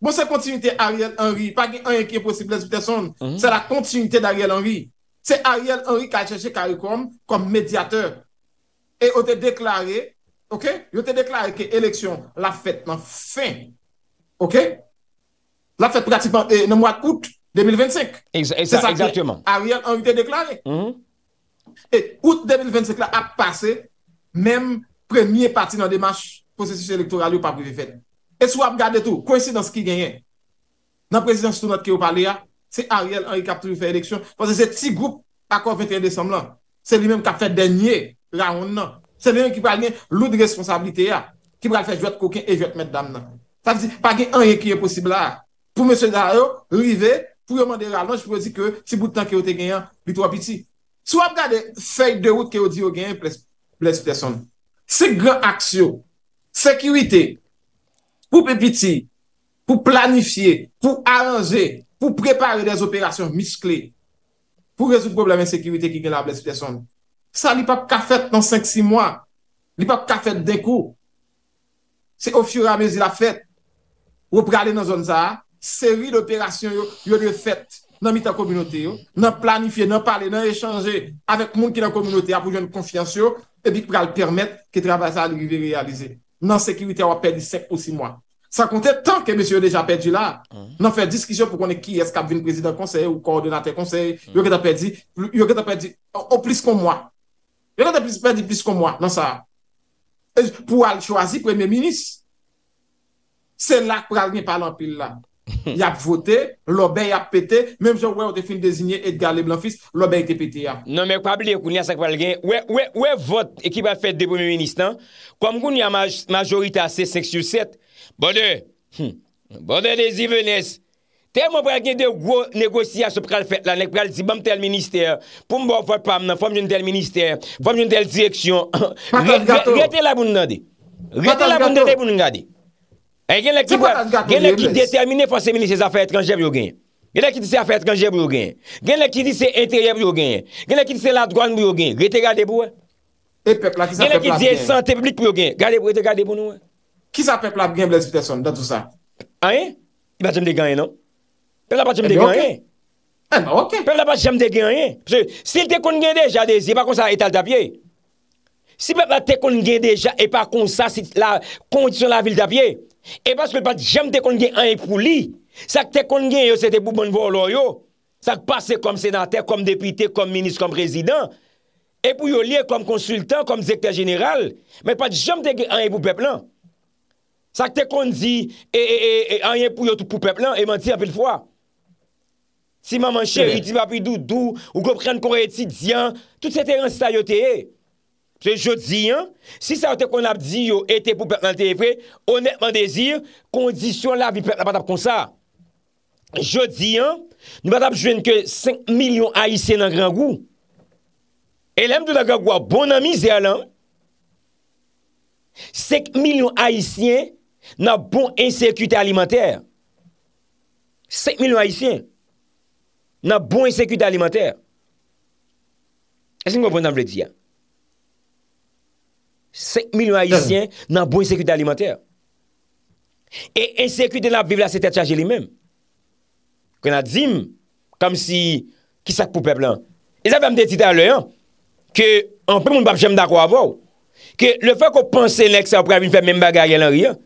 Bon, se kontinuité Ariel Henry, pa gen yon yon ki yon posiblè zoutè son, se la kontinuité d'Ariel Henry. Se Ariel Henry ka chèche Karikom kom mediateur. E o te deklare, ok? Yo te deklare ke eleksyon la fèt nan fèn. Ok? La fèt pratikman nan mwak out 2025. Se sa kè Ariel Henry te deklare. Mhm. Et out 2025 la a passe mèm premye pati nan demarche posisyon elektorale ou pa privé fèn. E sou ap gade tou, kwen si dans ki genyen. Nan prezidansi tou not ki yo pale ya, se Ariel Henry kap tou yon fèy eleksyon, pwazè se ti goup akor 21 Desemblan, se li menm kap fèy denye, la on nan. Se li menm ki pale gen, lout responsabilite ya, ki pale fèy jwèt koken e jwèt mèd dam nan. Sa vizi, pa gen Henry ki yon posibl la, pou mè se dar yo, rive, pou yon mande ralon, jwè vizi ke, si boutan ki yo te genyen, bitou ap iti. Sou ap gade, fèy de wout ki yo di yo genyen, ples ples son. Se gran aksyon, Pou pepiti, pou planifiye, pou aranje, pou prepare des operasyon miskle, pou rezou probleme en sekirite ki gen la blespe son. Sa li pa pou ka fet nan 5-6 mwa, li pa pou ka fet dekou. Se ofyura mezi la fet, ou prale nan zon za, seri de operasyon yo, yo de fet nan mitan kominote yo, nan planifiye, nan pale, nan rechange, avek moun ki nan kominote, apou joun konfiansyo, e bi prale permette ki trabasa li ve realize nan sekirite wapel di sek ou 6 mwa. Sa kontè tan ke mè mm. sè yo deja pèdi la. Nan fè diskisyon pou konè ki eskab vin prezident konsey ou koordinatè konsey. Yo gè da pèdi, yo gè da pèdi, o plis kon mwa. Yo gè da plis pèdi plis kon mwa nan sa. Pou al chwazi pou e mè minis. Se la pou al gè palan pil la. Yap votè, lò ben yap pète, mèm jò wè ou te fin dezinyè Edgar Leblanfis, lò ben ite pète ya. Nan mè kwa blè koun yase kwa al gen, wè vot e ki wè fèt de pou mè minis tan. Kwa mkoun yase majorite asè seksyouset. Bode, hmm, bode de zi venes, te mwen vwa gen de wou negosya sou pral fet la, nek pral si bom tel minister, pou mbo vwa pam nan, fom jen tel minister, fom jen tel direksyon, rete la bun nan de, rete la bun de te bun nan gade. E gen lè ki determine fwa se ministre se a fè etranjev yo gen, gen lè ki dise a fè etranjev yo gen, gen lè ki dise enterev yo gen, gen lè ki dise la droun yo gen, rete gade pou wè? Gen lè ki dise sante publik pou yo gen, rete gade pou nou wè? Ki sa pep la gen blèzitè son dan tout sa? A yè? I bat jem de gen yè non? Pepe la bat jem de eh gen yè? A yè? Eh A yè? A yè? A yè? Pepe la bat jem de gen yè? Pse, s'il te kon gen deja, de, si e pa kon sa etal da bie, si pepe la te kon gen deja, e pa kon sa sit la, kon yon la vil da bie, e baske pat jem de gen yè an yè pou li, sak te kon gen yo, se te pou bon vòlò yo, sak pase kom senater, kom depite, kom minis, kom rezident, e pou yo liè kom konsultan, kom zekter Sakte kon di, e, e, e, e a yon pou yo tout pou pep lan, e man di apil fwa. Ti man man che, ou go pren kore eti diyan, tout se teren se ta yo te e. Se yo diyan, si sa yo te kon ap di yo eti pou pep lan te e fre, onetman de zir, kondisyon la vi pep la patap kon sa. Jodiyan, nou patap jwen ke 5 milyon haisyen nan gran gou. E lem do nan gagwa bonan mi ze alan. 5 milyon haisyen nan bon ensekwite alimantèr. Sek milon ayisyen nan bon ensekwite alimantèr. E se mwen bon nan vle diyan? Sek milon ayisyen nan bon ensekwite alimantèr. E ensekwite nan viv la sete chaje li men. Kwen a dzim kam si ki sak pou pep lan. E zavèm de titè aloyan ke anpè moun bak jèm da kwa vòw ke le fèk ou panse lèk sa ou pravi mwen fèm mèm bagaryan lan riyan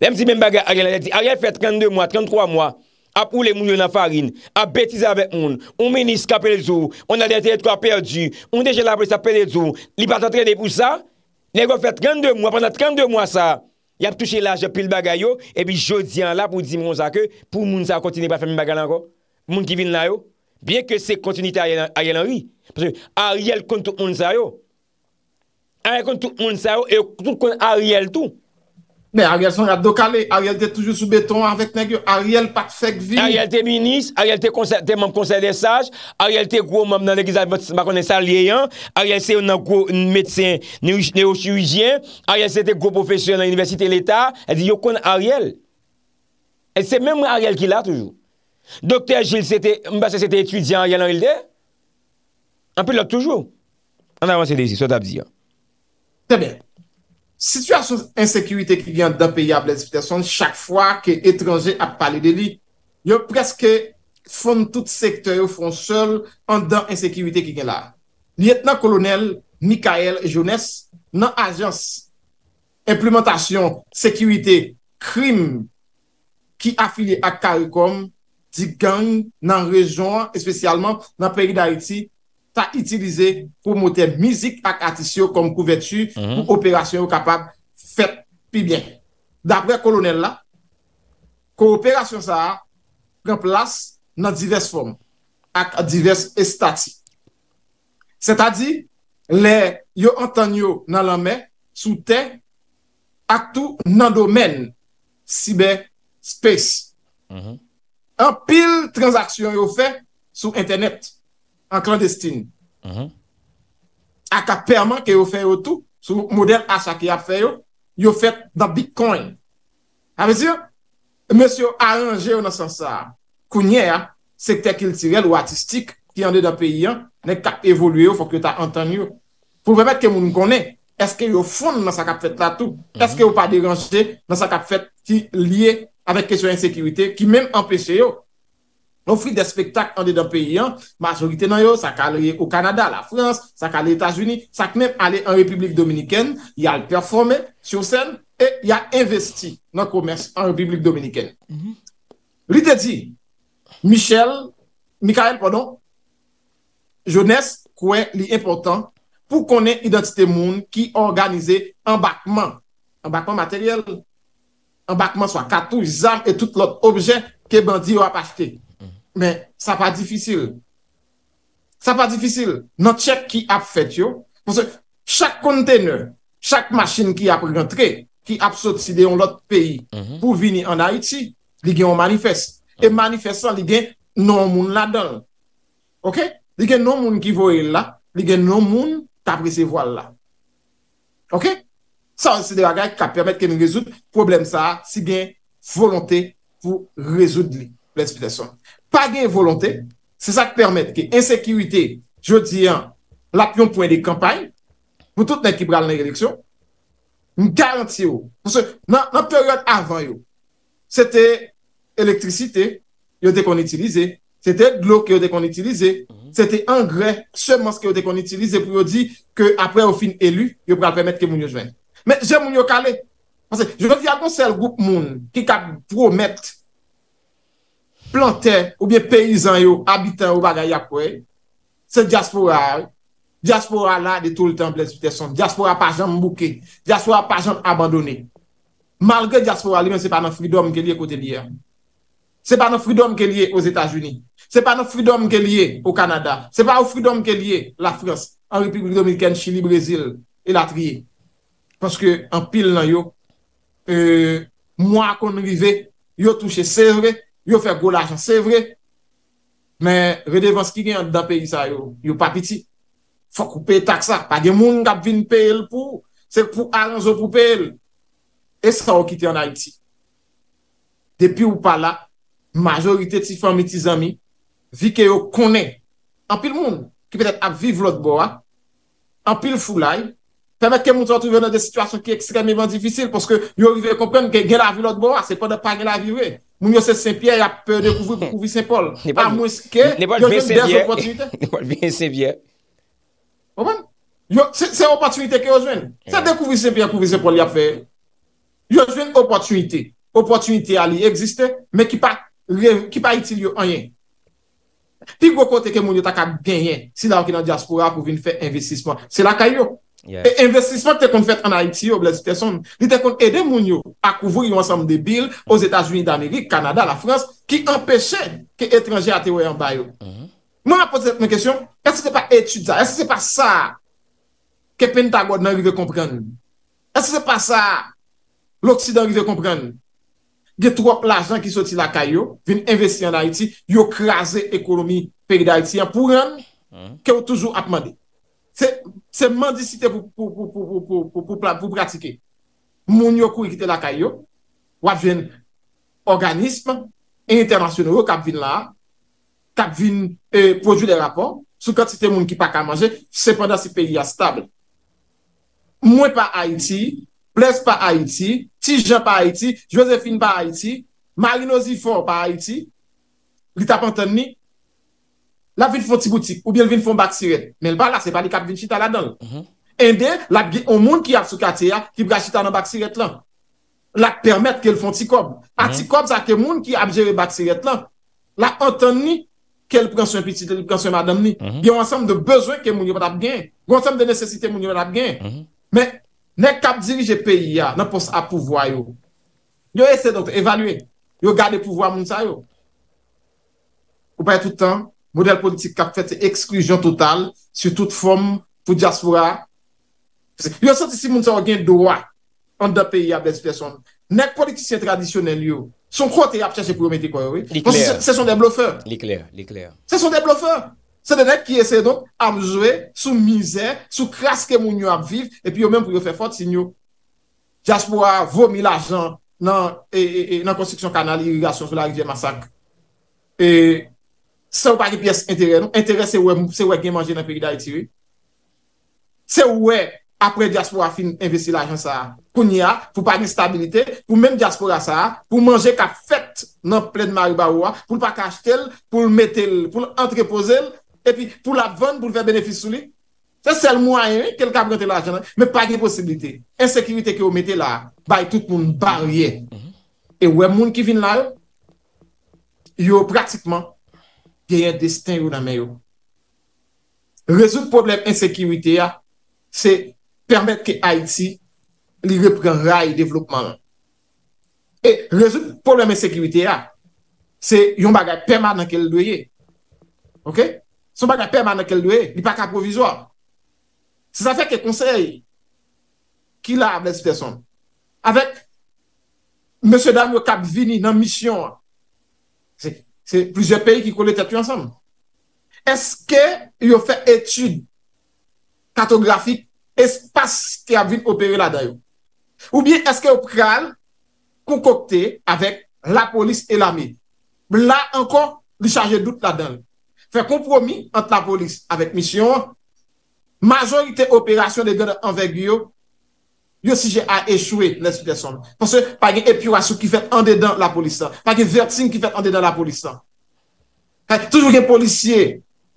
Lèm si men bagay a rye lè di, a rye fè 32 mwa, 33 mwa, ap ou lè moun yo nan farin, ap betize avè moun, ou meni skapè lè zou, ou nan lè tè lè tkwa pèrdi, ou nè jè la pèrdi sa pèrdi lè zou, li pata tredè pou sa, lè gò fè 32 mwa, pèrna 32 mwa sa, yap touche la jè pil bagay yo, epi jò diyan la pou di moun sa ke, pou moun sa kontine pa fè moun bagay lè anko, moun ki vin lè yo, bie ke se kontine itè a rye lè rwi, pou se a rye lè kontou moun sa yo, a rye kontou moun sa Mè Ariel son rade do kalè. Ariel te toujou sou beton avèk negyo. Ariel pat sekvi. Ariel te minis. Ariel te mèm konsèl de saj. Ariel te gwo mèm nan dekizal bakonè sa liyeyan. Ariel se yon nan gwo mètsen neurochirujyen. Ariel se te gwo profesyon nan universite l'Etat. El di yo kon Ariel. El se mèm Ariel ki la toujou. Dokter Gilles mbase se te etudyan Ariel en il de. An pèl lò toujou. An avansè de zi. Sot ap zi an. Tè bèl. Sityasyon insekwite ki gen dan peyab lèzifite son chak fwa ke etranje ap pale de li, yo preske fon tout sektor yo fon sol an dan insekwite ki gen la. Li etnan kolonel Mikael Jeunesse nan ajans implementasyon, sekwite, krim ki afile ak Karikom di gen nan rejon, espesyalman nan peyi d'Haïti, ta itilize pou moten mizik ak atisyon kom kouvetu mhm. pou operasyon ou kapab fet pi bien. Dapre kolonel la, ko operasyon sa pren plas nan divers form ak divers estati. Se ta di, le yo antonyo nan lame sou te ak tou nan domen sibe space. Mhm. An pil transaksyon yo fe sou internet An clandestine. Mhm. A ka perman ke yo fè yo tou, sou model asha ki a fè yo, yo fè da bitcoin. A vezi yo, mèsyo a anje yo nan san sa, kounye ya, sekte kiltirel ou artistik ki yande da peyi an, ne kak evolwe yo fòk yo ta antan yo. Fòk vemet ke moun konè, eske yo foun nan sa kap fèt la tou, eske yo pa diranje nan sa kap fèt ki liye avèk kesyon ensekirite, ki mèm empèche yo. Nou fwi de spektak an de dan peyi an, majorite nan yo, sa ka aloye ou Kanada, la Frans, sa ka aloye Etats-Unis, sa ke mèm aloye an Republik Dominikèn, yal performe, sou sen, e yal investi nan komers an Republik Dominikèn. Mm-hmm. Li te di, Mikael, pardon, jones kwen li important pou konen identite moun ki organize embakman, embakman materyel, embakman swa katou, zan, et tout lot obje ke bandi ou apache te. Men, sa pa difisil. Sa pa difisil. Non chek ki ap fet yo. Pon se, chak kontene, chak masjine ki ap rentre, ki ap sote si de yon lot peyi mhm. pou vini an Haiti, li gen yon manifest. E ah. manifestan li gen non moun la don. Ok? Li gen non moun ki voye la, li gen non moun tabri se voye la. Ok? Sa, si de wakay, ka permet ke mi rezout. Problem sa, si gen volonté pou rezout li. Plès pite son. Plès pite son. pa gen volante, se sa k permette ki ensekirite, je diyan, lak yon pwen de kampany, pou touten ki pral nan yon eleksyon, m garanti yo. Nan peryon avan yo, se te elektrisite, yo de kon itilize, se te glok yo mhm. de kon itilize, se te angre, seman se yo de kon itilize, pou yo di ke apre ou fin elu, yo pral permette ke moun yo jven. Mè, jè moun yo kalè. Je vèk yon sel goup moun ki ka promette plantè ou biye peyizan yo abitè ou bagay apwe, se diaspora, diaspora la de tout le temps plezitè son. Diaspora pa jan mbouke, diaspora pa jan abandonè. Malke diaspora li men, se pa nan fridom ke liye kote liye. Se pa nan fridom ke liye os Etat-Unis. Se pa nan fridom ke liye o Kanada. Se pa nan fridom ke liye la Frans, an Republik Dominikène, Chili, Brésil et Latriye. Panske an pil nan yo, mwa kon rive, yo touche serve Yo fè gò l'ajan, sè vre. Mè, re devans ki gen yon da peyi sa yo, yo pa piti. Fòk ou pe tak sa. Pa gen moun gap vin pey el pou. Sè pou aranjou pou pey el. E sè kwa ou ki te anay ti. Depi ou pa la, majorite ti fami, ti zami, vi ke yo konen. Anpil moun ki petè ap viv lòt boa. Anpil fulay. Pè mè ke moun sòt ou ven nan de situasyon ki ekstremèban difisil. Pòske yo ri vey kompren ke gen la viv lòt boa. Se kon de pa gen la viv wey. Moun yo se Saint-Pierre, ya pe dekouvri pou eh, eh. vi Saint-Paul. A mwen se ke, yo jwen dekouvri pou vi Saint-Paule. Ne bol biye, se biye. Oman, yo, se opotunite ke yo jwen. Se eh. dekouvri se biye pou vi Saint-Paule ya fe. Yo jwen opotunite. Opotunite a li existe, men ki pa iti liyo anyen. Pi go kote ke moun yo takan genyen, si la wakilan diaspora pou vin fe investisman. Se la kayo. E investisman te kon fèt an Haiti yo, blèzite son, li te kon edè moun yo akouvou yon ansam debil os Etats-Unis d'Amérique, Kanada, la France, ki empèche ki etranje atè wè yon bayo. Mm-hmm. Moun apote mè kèsyon, esè se pa etu d'a, esè se pa sa ke peni ta gòd nan rive kompren? Esè se pa sa l'Oksid nan rive kompren? Ge tròp l'ajan ki soti la kayo, vin investi an Haiti, yo krasè ekonomi peri d'Haiti an pou ren, ke mm-hmm. ou toujou apmande. Se... Se mandisite pou pratike. Moun yo kou ikite la kayo, wapjen organisme, e internasyonou kapvin la, kapvin poujou de rapor, sou katite moun ki pa ka manje, sepanda si peyi a stable. Mwen pa Haiti, Blesse pa Haiti, Tijan pa Haiti, Josephine pa Haiti, Marino Zifor pa Haiti, Rita Pantani, La vin fon ti boutik, ou bi el vin fon bak siret. Men l bala, se pa li kap vin chita la don. Mhm. En de, la bi, o moun ki ap sou kate ya, ki bra chita nan bak siret lan. La permette ke l fon ti kob. A mhm. ti kob, sa ke moun ki ap jere bak siret lan. La anten ni, ke l prensyon piti, prensyon madan ni. Bi mhm. ansem de bezwe ke moun yo pat ap gen. Bi ansem de nesesite moun yo pat ap gen. Men, ne kap dirije peyi ya, nan pos ap pouvoa yo. Yo ese do te evalue. Yo gade pouvoa moun sa yo. Ou paye toutan, model politik kap fète ekskluzyon total sou tout fòm pou Jaspora. Yon senti si moun sa wò gen dowa an da peyi ap des person. Nèk politisyen tradisyonel yon, son kote ap chèche pou yon meti kwa yon. Se son de blofeur. Se son de blofeur. Se de nèk ki ese don am zwe, sou mizè, sou kraske moun yon ap viv, epi yon menm pou yon fè fòt si yon Jaspora vò mil ajan nan konstriksyon kanal irigasyon sou la rije masak. E... se ou pa ki piyes interè nou, interè se ouè, e, se ouè e gen manje nan perida iti wè. Se ouè, e, apre diaspora fin investi l'ajan sa, kouni a, pou pa ki stabilite, pou men diaspora sa, pou manje ka fèt nan plèd maribawwa, pou l'pakache tel, pou l'metel, pou l'antrepose l, epi pou l'avèn, pou l'fè benefis sou li. Se sel mou ayè, kel kabrante l'ajan nan, me pa ki posibilite. En sekirite ki ou metel la, bay tout moun barye. Mm-hmm. E ouè moun ki vin la, yo pratikman, gen yon destin yon nan men yon. Rezout problem ensekirite ya, se permet ke AIT li repren ray yon devlopman lan. E rezout problem ensekirite ya, se yon bagay perman nan ke l doye. Son bagay perman nan ke l doye, li pa ka provizor. Se sa feke konsey ki la avle se feson. Avet, M. Damwe kap vini nan misyon a, Se plize peyi ki kole tetu ansan. Eske yo fe etude katografik espas ki avin operi la dayo. Ou bien eske opral konkopti avik la polis e lami. La ankon li chaje dout la dayo. Fe kompromi ant la polis avik misyon. Majorite operasyon le gen anvegiyo Yo sije a echouè nè sou kèson. Pon se, pa gen epiwasyou ki fète an dedan la polisa. Pa gen vertin ki fète an dedan la polisa. Toujou gen polisye,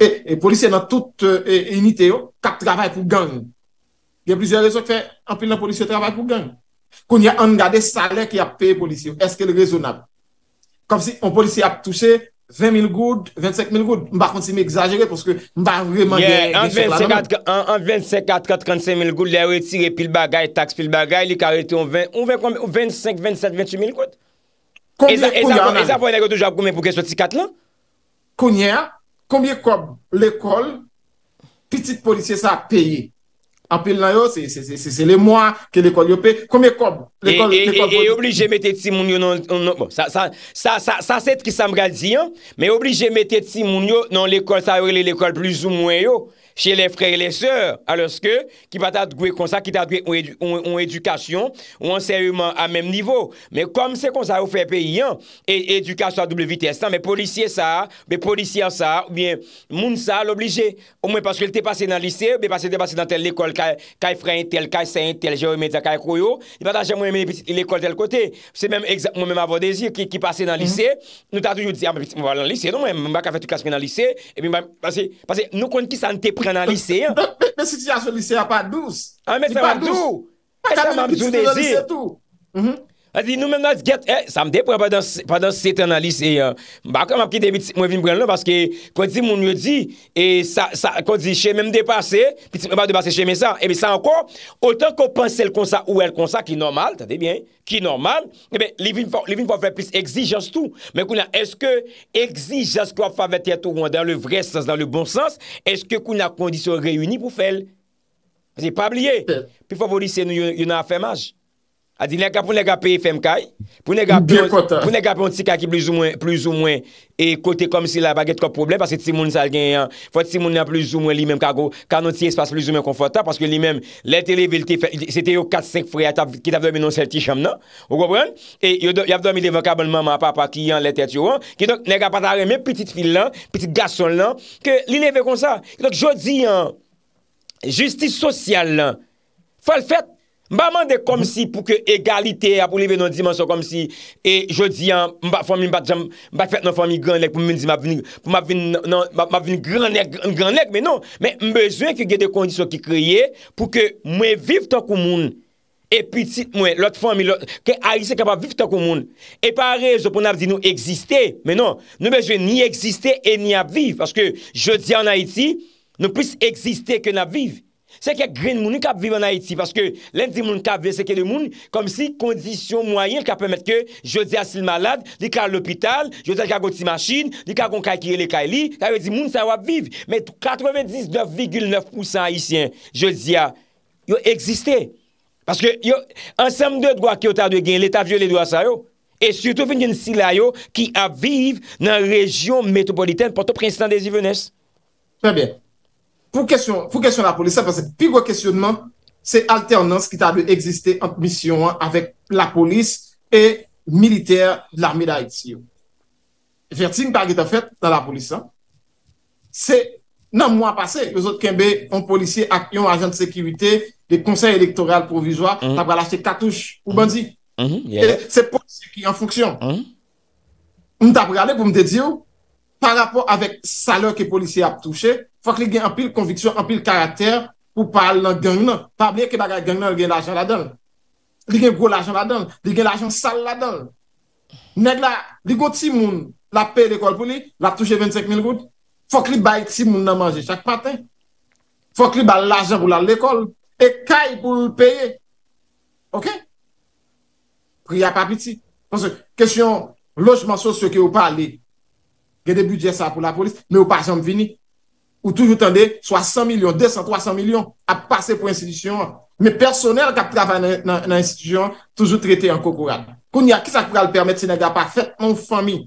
e polisye nan tout enite yo, kap travay pou gang. Gen plizye reso k fè, an pil nan polisye travay pou gang. Kon yon an gade salè ki ap pe polisye, ou eske lè rezonab. Kon si, an polisye ap touche, 20.000 goud, 25.000 goud, mba konti mi exagere pwoske mba vreman gen diso la nanm. En 25.435.000 goud li a retire pil bagay, taks pil bagay li ka reti yon 25.000, 27.000, 28.000 goud. Konye kounye anan? E sa pou ene yo toujap koumen pou gen soti kat lan? Konye anan? Konye koumen l'ekol piti policye sa peye. apil nan yo, se se se se le mwa ke lekol yo pe, kome kob? E, e, e, e obli jemete ti moun yo nan... Bon, sa sa sa sa sa set ki sa mga diyan, me obli jemete ti moun yo nan lekol sa yo le lekol blizou mwen yo, Che le frey, le seur, aloske, ki pata gwe konsa, ki ta gwe ou edukasyon, ou anseriuman a mem nivou. Me kom se konsa ou fe pe yon, edukasyon a double vitese, sa, me polisye sa, be polisye sa, ou bien moun sa l'oblije. Ou mwen paske te pase nan lise, be pase te pase nan tel l'ekol, kaj frey, tel kaj sey, tel jè ou mèdia, kaj kouyo. I pata jè mwen mèm l'ekol tel kote. Se mèm avon dezi, ki pase nan lise, nou ta doujou dize, mwen va lan lise, nou mwen, mwen baka fè tu kase mè nan lise. nan liseya? Mè se ti aswe liseya pa dous? E pa dous? Mè se ti aswe liseya pa dous? Mè se ti aswe liseya pa dous? A zi nou men nan zget, e, sa mde pou an pa dan sete analise, e, bakan m apke devit mwen vin brel nou, paske kon zi moun yo di, e, sa, sa, kon zi cheme m depase, pi ti mwen pa depase cheme sa, e, be sa ankon, otan kon panse l kon sa ou el kon sa ki normal, ta debyen, ki normal, e, be, li vin pou an fe plis exijans tou, men kou nan, eske, exijans kou an fa vet yato kou an, dan le vre sens, dan le bon sens, eske kou nan kondisyon reyouni pou fel, zi, pa blye, pi favorise nou yon an fe maj, A di, pou nè ka peye fèm kaj, pou nè ka peyon ti kaki plus ou mwen, plus ou mwen, e kote kom si la baget ko problem, paske ti moun sal gen yon, fote ti moun yon plus ou mwen li mèm kago, kano ti espas plus ou mwen konfortan, paske li mèm, lète non? li velte fèm, se te yo 4-5 fwèy atav, ki ta vdo mi non sel ti chanm nan, ou go pren, e yo vdo mi le vokabonman man pa pa ki yon lète ti yon, ki tonk nè ka patare mèm piti fil lan, piti gasol lan, ke li ne ve kon sa, ki tonk jodi yon, justice sosyal lan, fòl fèt, Mba mande kom si pou ke egalite, apou li ve non di manso kom si, e jodi an, mba fomi mba jam, mba fet nan fomi gran lek pou mwen di mba vini, mba vini gran lek, gran lek, men non, men mbezwe ke ge de kondisyon ki kriye pou ke mwen viv to kou moun, e piti mwen, lot fomi, ke a yise ke pa viv to kou moun, e pare, zo pou nan ap di nou eksiste, men non, nou mbezwe ni eksiste e ni ap viv, aske jodi an Haiti, nou pwis eksiste ke nan ap viv, Seke gren moun nou kap vive nan Haiti Paske len di moun kap ve seke de moun Kom si kondisyon mwayen Kap pwemet ke jodi a sil malad Di ka l'opital, jodi a gagoti masjin Di ka gon kakire le kaili Kare di moun sa wap vive Men 99,9% Haitien Jodia yo egziste Paske yo ansem de dwa ki yo ta dwe gen L'etat vye le dwa sa yo E syoutou fin gen si la yo Ki ap vive nan rejyon metropolitane Porto prensitan de Zivenes Très bien Fou kèsyon la polisè, pwen se pig wè kèsyonman, se alternans ki ta dè existè an misyon an, avèk la polisè e militer l'armi la etsyon. Fèrtin pa gèta fèt ta la polisè, se nan mwen apase, yozot kèmbe, an polisè akyon, ajan de sekivite, de konsen elektoral provizwa, tabalache katouche, ou bandi. Se polisè ki an foksyon. Mwen tabalè pou mde diyo, Par rapport avèk salèr ki policè ap touche, fòk li gen anpil konviksyon, anpil karakter pou pal nan gengnan. Pablie ke bagay gengnan, li gen l'ajan la don. Li gen gwo l'ajan la don. Li gen l'ajan sal la don. Neg la, li gò ti moun la pe l'ekol pou li, la touche 25.000 gout. Fòk li bay ti moun nan manje chak paten. Fòk li bay l'ajan pou la l'ekol. E kaj pou l'peye. Ok? Priyap apiti. Fòk se, kèsyon lojman sosyo ki ou pali, ge de budget sa pou la polis, me ou pa jom vini, ou toujou tende, so a 100 milyon, 200, 300 milyon, ap pase pou institisyon, me personel kap trava nan institisyon, toujou trete an kokourat. Koun ya ki sa kou pral permette, se nega pa, fet moun fami,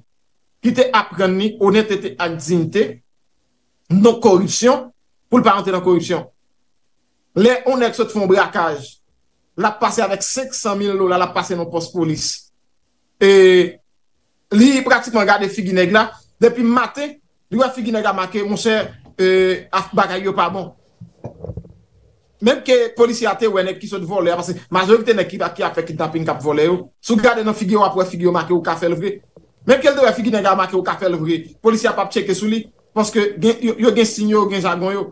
ki te apren ni, ou net ete an zinti, non korupsyon, pou l'parente nan korupsyon. Le, ou net sot fon brakaj, la pase avèk 500 milyon lola, la pase nan pos polis. E li pratikman gade figi neg la, Depi mate, lwa figi nega make, monsen, euh, af bagay yo pa bon. Mem ke polisi ate wene ki sot vole, pase majorite neki baki a fek ki tapin kap vole yo, sou gade nan figi wap wè figi yo make ou kafe levre. Mem ke lwa figi nega make ou kafe levre, polisi ap ap cheke sou li, pwanske yo gen sinyo, gen jagon yo.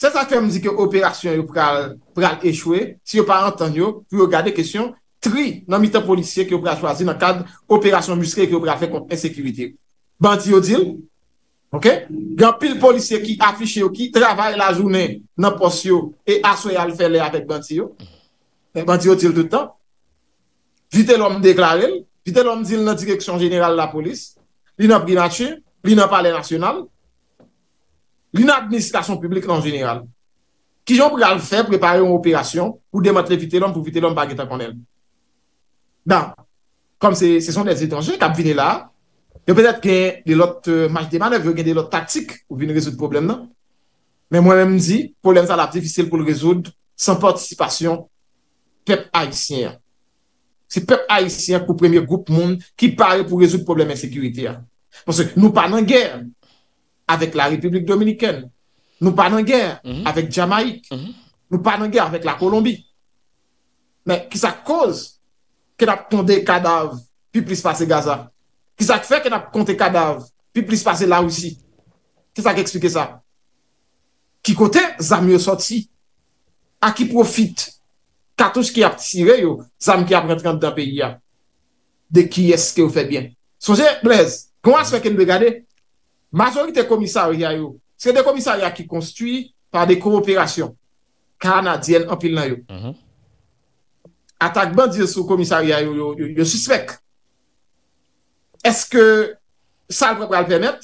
Sese akwem zi ke operasyon yo pral echwe, si yo pa antan yo, pou yo gade kesyon, tri nan mitan polisiye ki yo pral chwazi nan kade operasyon muske ki yo pral fek konten sekurite yo. Bantio dil, ok? Gan pil polise ki afiche yo ki, travay la jounen nan posyo e aswe al fè le avèk bantio. E bantio dil toutan. Vite l'om deklare l, vite l'om dil nan direksyon jeneral la polis, li nan brinache, li nan pale rasyonal, li nan administrasyon publik nan jeneral. Kijon pou gale fè, prepare yon operasyon, pou demotre vite l'om, pou vite l'om bagi ta konel. Dan, kom se son des etanje, kap vini la, Yo pezat gen de lot maj de mane, ven gen de lot taktik, ou ven rezout problem nan. Men mwen men zi, problem sa la ptifisil pou l rezout, san participasyon, pep haisyen. Se pep haisyen kou premye goup moun, ki pare pou rezout problem en sekurite. Monsen, nou panan gèr avèk la Republik Dominikèn. Nou panan gèr mhm. avèk Jamaik. Mhm. Nou panan gèr avèk la Kolombi. Men ki sa koz, ke nap tonde kadav pi plis fase Gaza. Ki sa ki fek en ap konte kadav? Pi plis pase la ou si? Ki sa ki eksplike sa? Ki kote zami yo soti? A ki profite? Katouche ki ap sire yo, zami ki ap rentran da peyi ya? De ki eske yo fek bien? Soje, brez, kon aswek en be gade, majorite komisari ya yo, se de komisari ya ki konstui pa de koopirasyon. Kanadien apil nan yo. Mhm. Atakman di sou komisari ya yo, yo suspek. Est-ce que ça ne va pas le permettre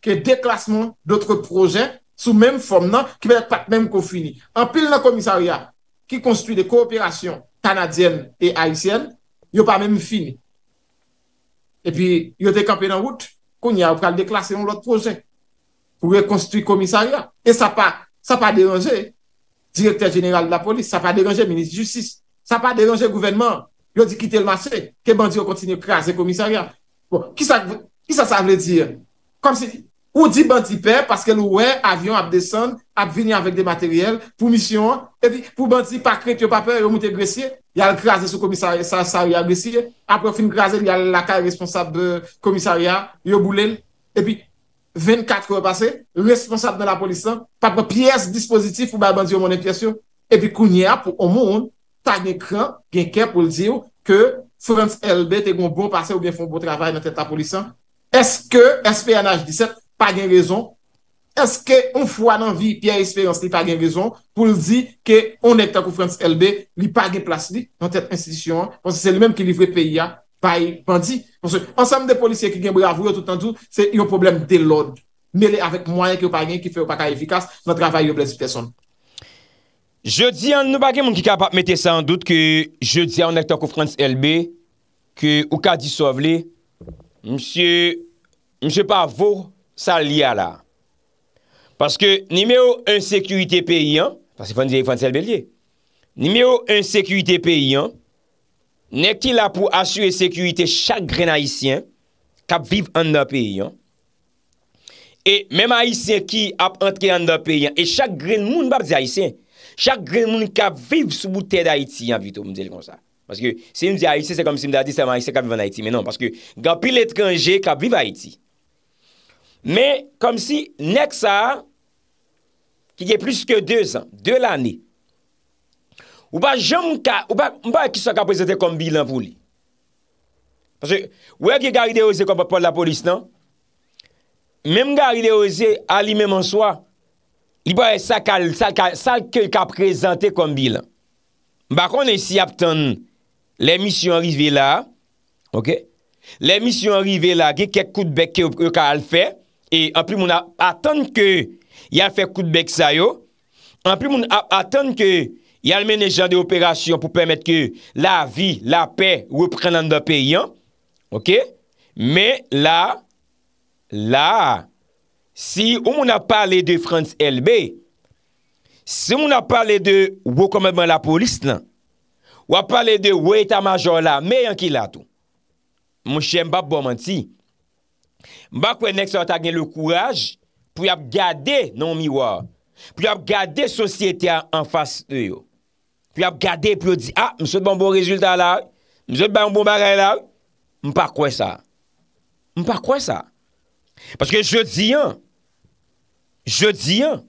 que déclassement d'autres projets sous même forme, non? Qui ne va pas être même qu'on finit. En plus, le commissariat qui construit des coopérations canadiennes et haïtiennes, il n'est pas même fini. Et puis, il y a des campagnes en route qu'on y a, on va déclassement l'autre projet pour reconstruire le commissariat. Et ça n'a pas dérangé le directeur général de la police, ça n'a pas dérangé le ministre de justice, ça n'a pas dérangé le gouvernement. Ils ont dit quitter le marché, qu'ils ont continué à craser le commissariat. Bon, ki sa sa vle dir? Kom se, ou di banti pe, paske nou we avyon ap desan, ap vini avik de materyel, pou misyon, epi pou banti pa kret yo pape, yo moute gresye, yal graze sou komisariya gresye, ap pou fin graze, yal laka responsab komisariya, yo boulel, epi 24 kwa pase, responsab nan la polisan, pape piyes dispositif pou ba banti yo mounen piyes yo, epi kounye ap pou omoun, ta gen kran, gen ken pou ldi yo, ke Frantz LB te goun bo pase ou gen foun bo travay nan tet apolisan, eske SPNH 17 pa gen rezon, eske un fwa nan vi Pierre Esperance li pa gen rezon, pou l di ke on etakou Frantz LB li pa gen plas li nan tet institisyon, pon se se l menm ki livre peya bay bandi, pon se ansam de polisye ki gen bo yavou yo tout an tou, se yo problem de l'od, mele avèk mwayen ki yo pa gen ki fe yo pa ka evikas nan travay yo blèzip person. Je di an nou bagi moun ki kap ap mette sa an dout ke je di an anektor kou Frans LB ke ou ka disov li msye msye pa vò sa liya la. Paske nime yo ansekurite pe yon paske fwant di yon fwant LB liye nime yo ansekurite pe yon nek ti la pou asye ansekurite chak gren aisyen kap viv an da pe yon e menm aisyen ki ap antke an da pe yon e chak gren moun bab di aisyen Chak gen moun ka viv sou boutè d'Haïti an vitou mwen zèl kon sa. Paske se mwen zèl Haïti, se se kom si mwen da di seman Haïti se ka viv an Haïti. Men non, paske ga pi l'étranger ka viv Haïti. Men kom si nek sa, ki gè plus ke 2 an, 2 l'anè, ou pa jom mwen ka, ou pa mwen pa ki sa ka prezente kom bilan pou li. Paske wè ki gari de ose kom pa pol la polis nan, men mwen gari de ose a li men mwen swa, li boye sal ke yon ka prezante kon bil. Bakon e si ap ton le misyon rive la, ok, le misyon rive la, ge ke koutbek yo ka al fe, e anpil moun aton ke yon fe koutbek sa yo, anpil moun aton ke yon menen jan de operasyon pou pwemet ke la vi, la pe, woprenan da pe yon, ok, me la, la, la, Si ou moun ap pale de France LB, si moun ap pale de wou kome ban la polis lan, wou ap pale de wou etat major la, me yon ki lato, moun chen bap bomanti. Mbak wè nek sa wata gen le kouraj, pou yap gade nan mi wò, pou yap gade sosyete an fas e yo, pou yap gade pou yo di, a, ah, msèd bambon rezultat la, msèd bambon bagay la, mpakwè sa, mpakwè sa, Paske je di an, je di an,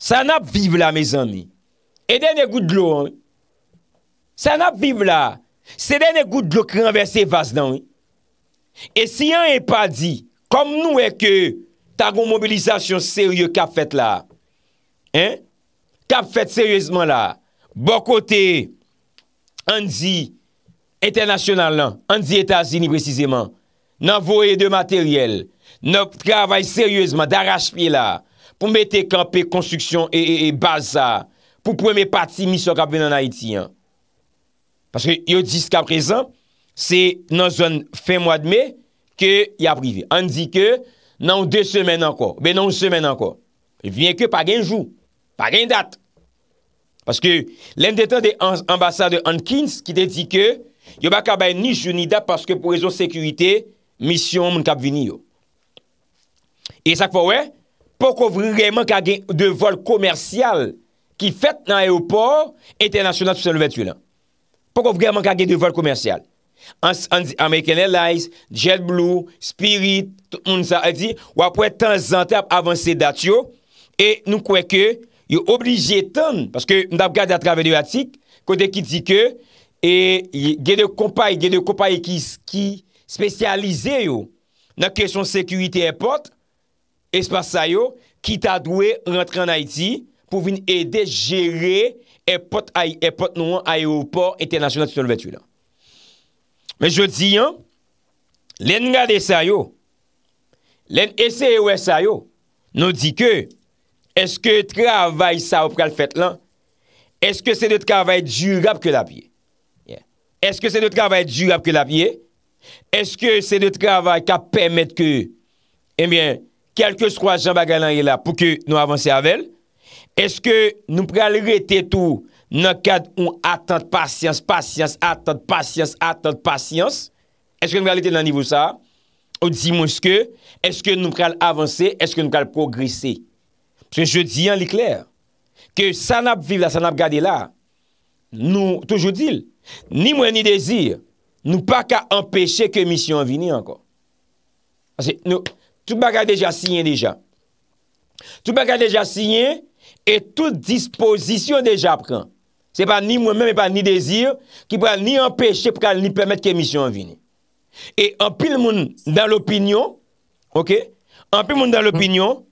sa nap vive la mezan ni, e dene gout glou an, sa nap vive la, se dene gout glou krenve se vas nan, e si an e pa di, kom nou e ke, ta goun mobilizasyon serye kap fet la, hein, kap fet seryezman la, bo kote, an di, etenasyonal lan, an di Etasini precizeman, nan vore de materyel, Nop travay seryouzman, daraj pi la, pou mwete kampe konstruksyon e, e, e baza, pou pou mwen pati misyon kap ven nan Haiti. Paske yo dis ka prezan, se nan zon fe mwad me, ke ya privi. An di ke, nan ou de semen anko, be nan ou semen anko. Vyen ke pa genjou, pa gen dat. Paske len detan de ambasade Hankins, ki de di ke, yo baka bay ni jouni dat paske pou rezon sekurite misyon moun kap veni yo. E sak fò wè, pò kò vreman kage de vol komersyal ki fèt nan ayopor, etenasyonat sou sèl vè tu lè. Pò kò vreman kage de vol komersyal. An di Amerikan Airlines, JetBlue, Spirit, tout moun sa, el di wap wè tan zantèp avansè dat yo, e nou kwe ke yo oblijè ton, paske nou dab gade a trave di vatik, kote ki di ke, e gen de kompay, gen de kompay ki spesyalize yo, nan kesyon sekurite epot, espase sa yo, ki ta dwe rentre an Haiti pou vin ede jere epote nou an ayopor etenasyonel titol vetu la. Men jo di, len nga de sa yo, len ese yo sa yo, nou di ke, eske travay sa ou pral fet lan, eske se de travay durab ke la piye? Eske se de travay durab ke la piye? Eske se de travay ka pemet ke ebyen eh kelke swa jan bagay lan yè la pou ke nou avanse avèl, eske nou pral rete tou nan kad ou atan patyans, patyans, atan patyans, atan patyans, eske nou pral rete nan nivou sa, ou di monske, eske nou pral avanse, eske nou pral progresse. Se je di an li kler, ke san ap vive la, san ap gade la, nou toujou dil, ni mwen ni dezir, nou pa ka empèche ke misyon vini anko. Asè nou... tout bagay deja sinyen deja. Tout bagay deja sinyen, et tout disposition deja pren. Se pa ni mwen men, se pa ni dezyr, ki pa ni empèche pou ka ni pèmète ke misyon vini. Et anpil moun dan l'opinyon, ok, anpil moun dan l'opinyon,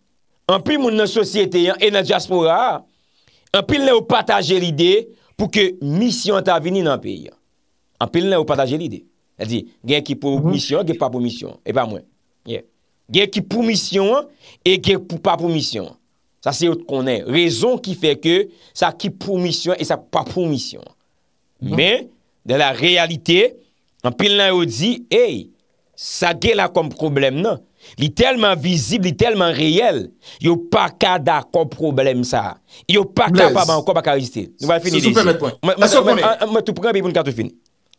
anpil moun nan sosyete yan, enad jaspora, anpil nan ou pataje l'ide, pou ke misyon ta vini nan peyi. Anpil nan ou pataje l'ide. El di, gen ki pou misyon, gen pa pou misyon, e pa mwen. Yeh. Gye ki pou misyon E gye pou pa pou misyon Sa se yo te konen Rezon ki fe ke sa ki pou misyon E sa pa pou misyon non. Men, de la realite An pil nan yo di Ey, sa gye la kon problem nan Li telman vizib, li telman reyel Yo pa ka da kon problem sa Yo pa ka pa ban Ko baka reziste Mwen tou preman pe yon kato fin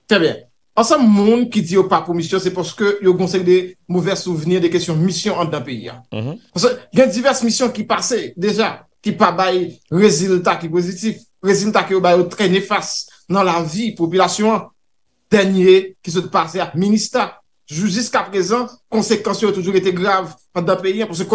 Trè bien An sa moun ki di yo pa pou misyon, se poske yo konsek de mouvè souvenye, de kesyon misyon an da peyi mhm. an. Gyan divers misyon ki pase, deja, ki pa baye rezilta ki pozitif, rezilta ki yo baye ou tre nefas nan la vi, populasyon. Tenye ki se pase a minista. Jouzis ka prezen, konsekansyo yo toujou ete grav an da peyi an, poske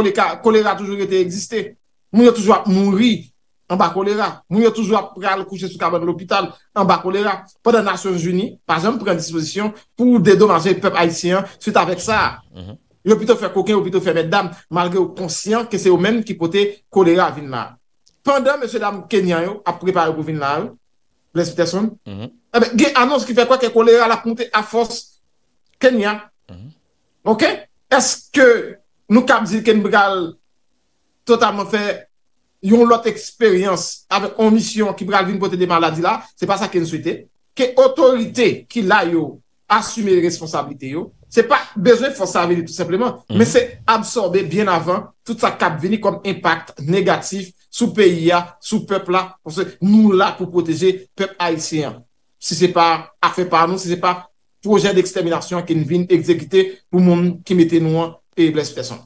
kolera toujou ete egziste. Moun yo toujou a mounri. An ba kolera. Moun yo toujwa pral kouche sou kabane l'opital. An ba kolera. Pwede Nation Unis, pas jom pren dispozisyon pou dedonanje pep haisyen suite avek sa. L'opito fè kouken, l'opito fè meddam, malge ou konsyant ke se ou men ki pote kolera vin la. Pwede M. Dam Kenyan mhm. yo aprepari pou vin la, gè anons ki fè kwa ke kolera la ponte a fos Kenyan. Eske nou kabzi Kenbral totalman fè yon lot eksperyans ave omisyon ki pral vin pote de maladi la, se pa sa ken souite, ke otorite ki la yo asume responsabilite yo, se pa bezoe fosavili tout sepleman, mhm. me se absorbe bien avan tout sa kap veni kom impact negatif sou peyi ya, sou pep la, nou la pou proteje pep Haitien. Si se pa a fe pa nou, si se pa proje d'eksterminasyon ken vin ekzekite pou moun ki mette nou an e bles person.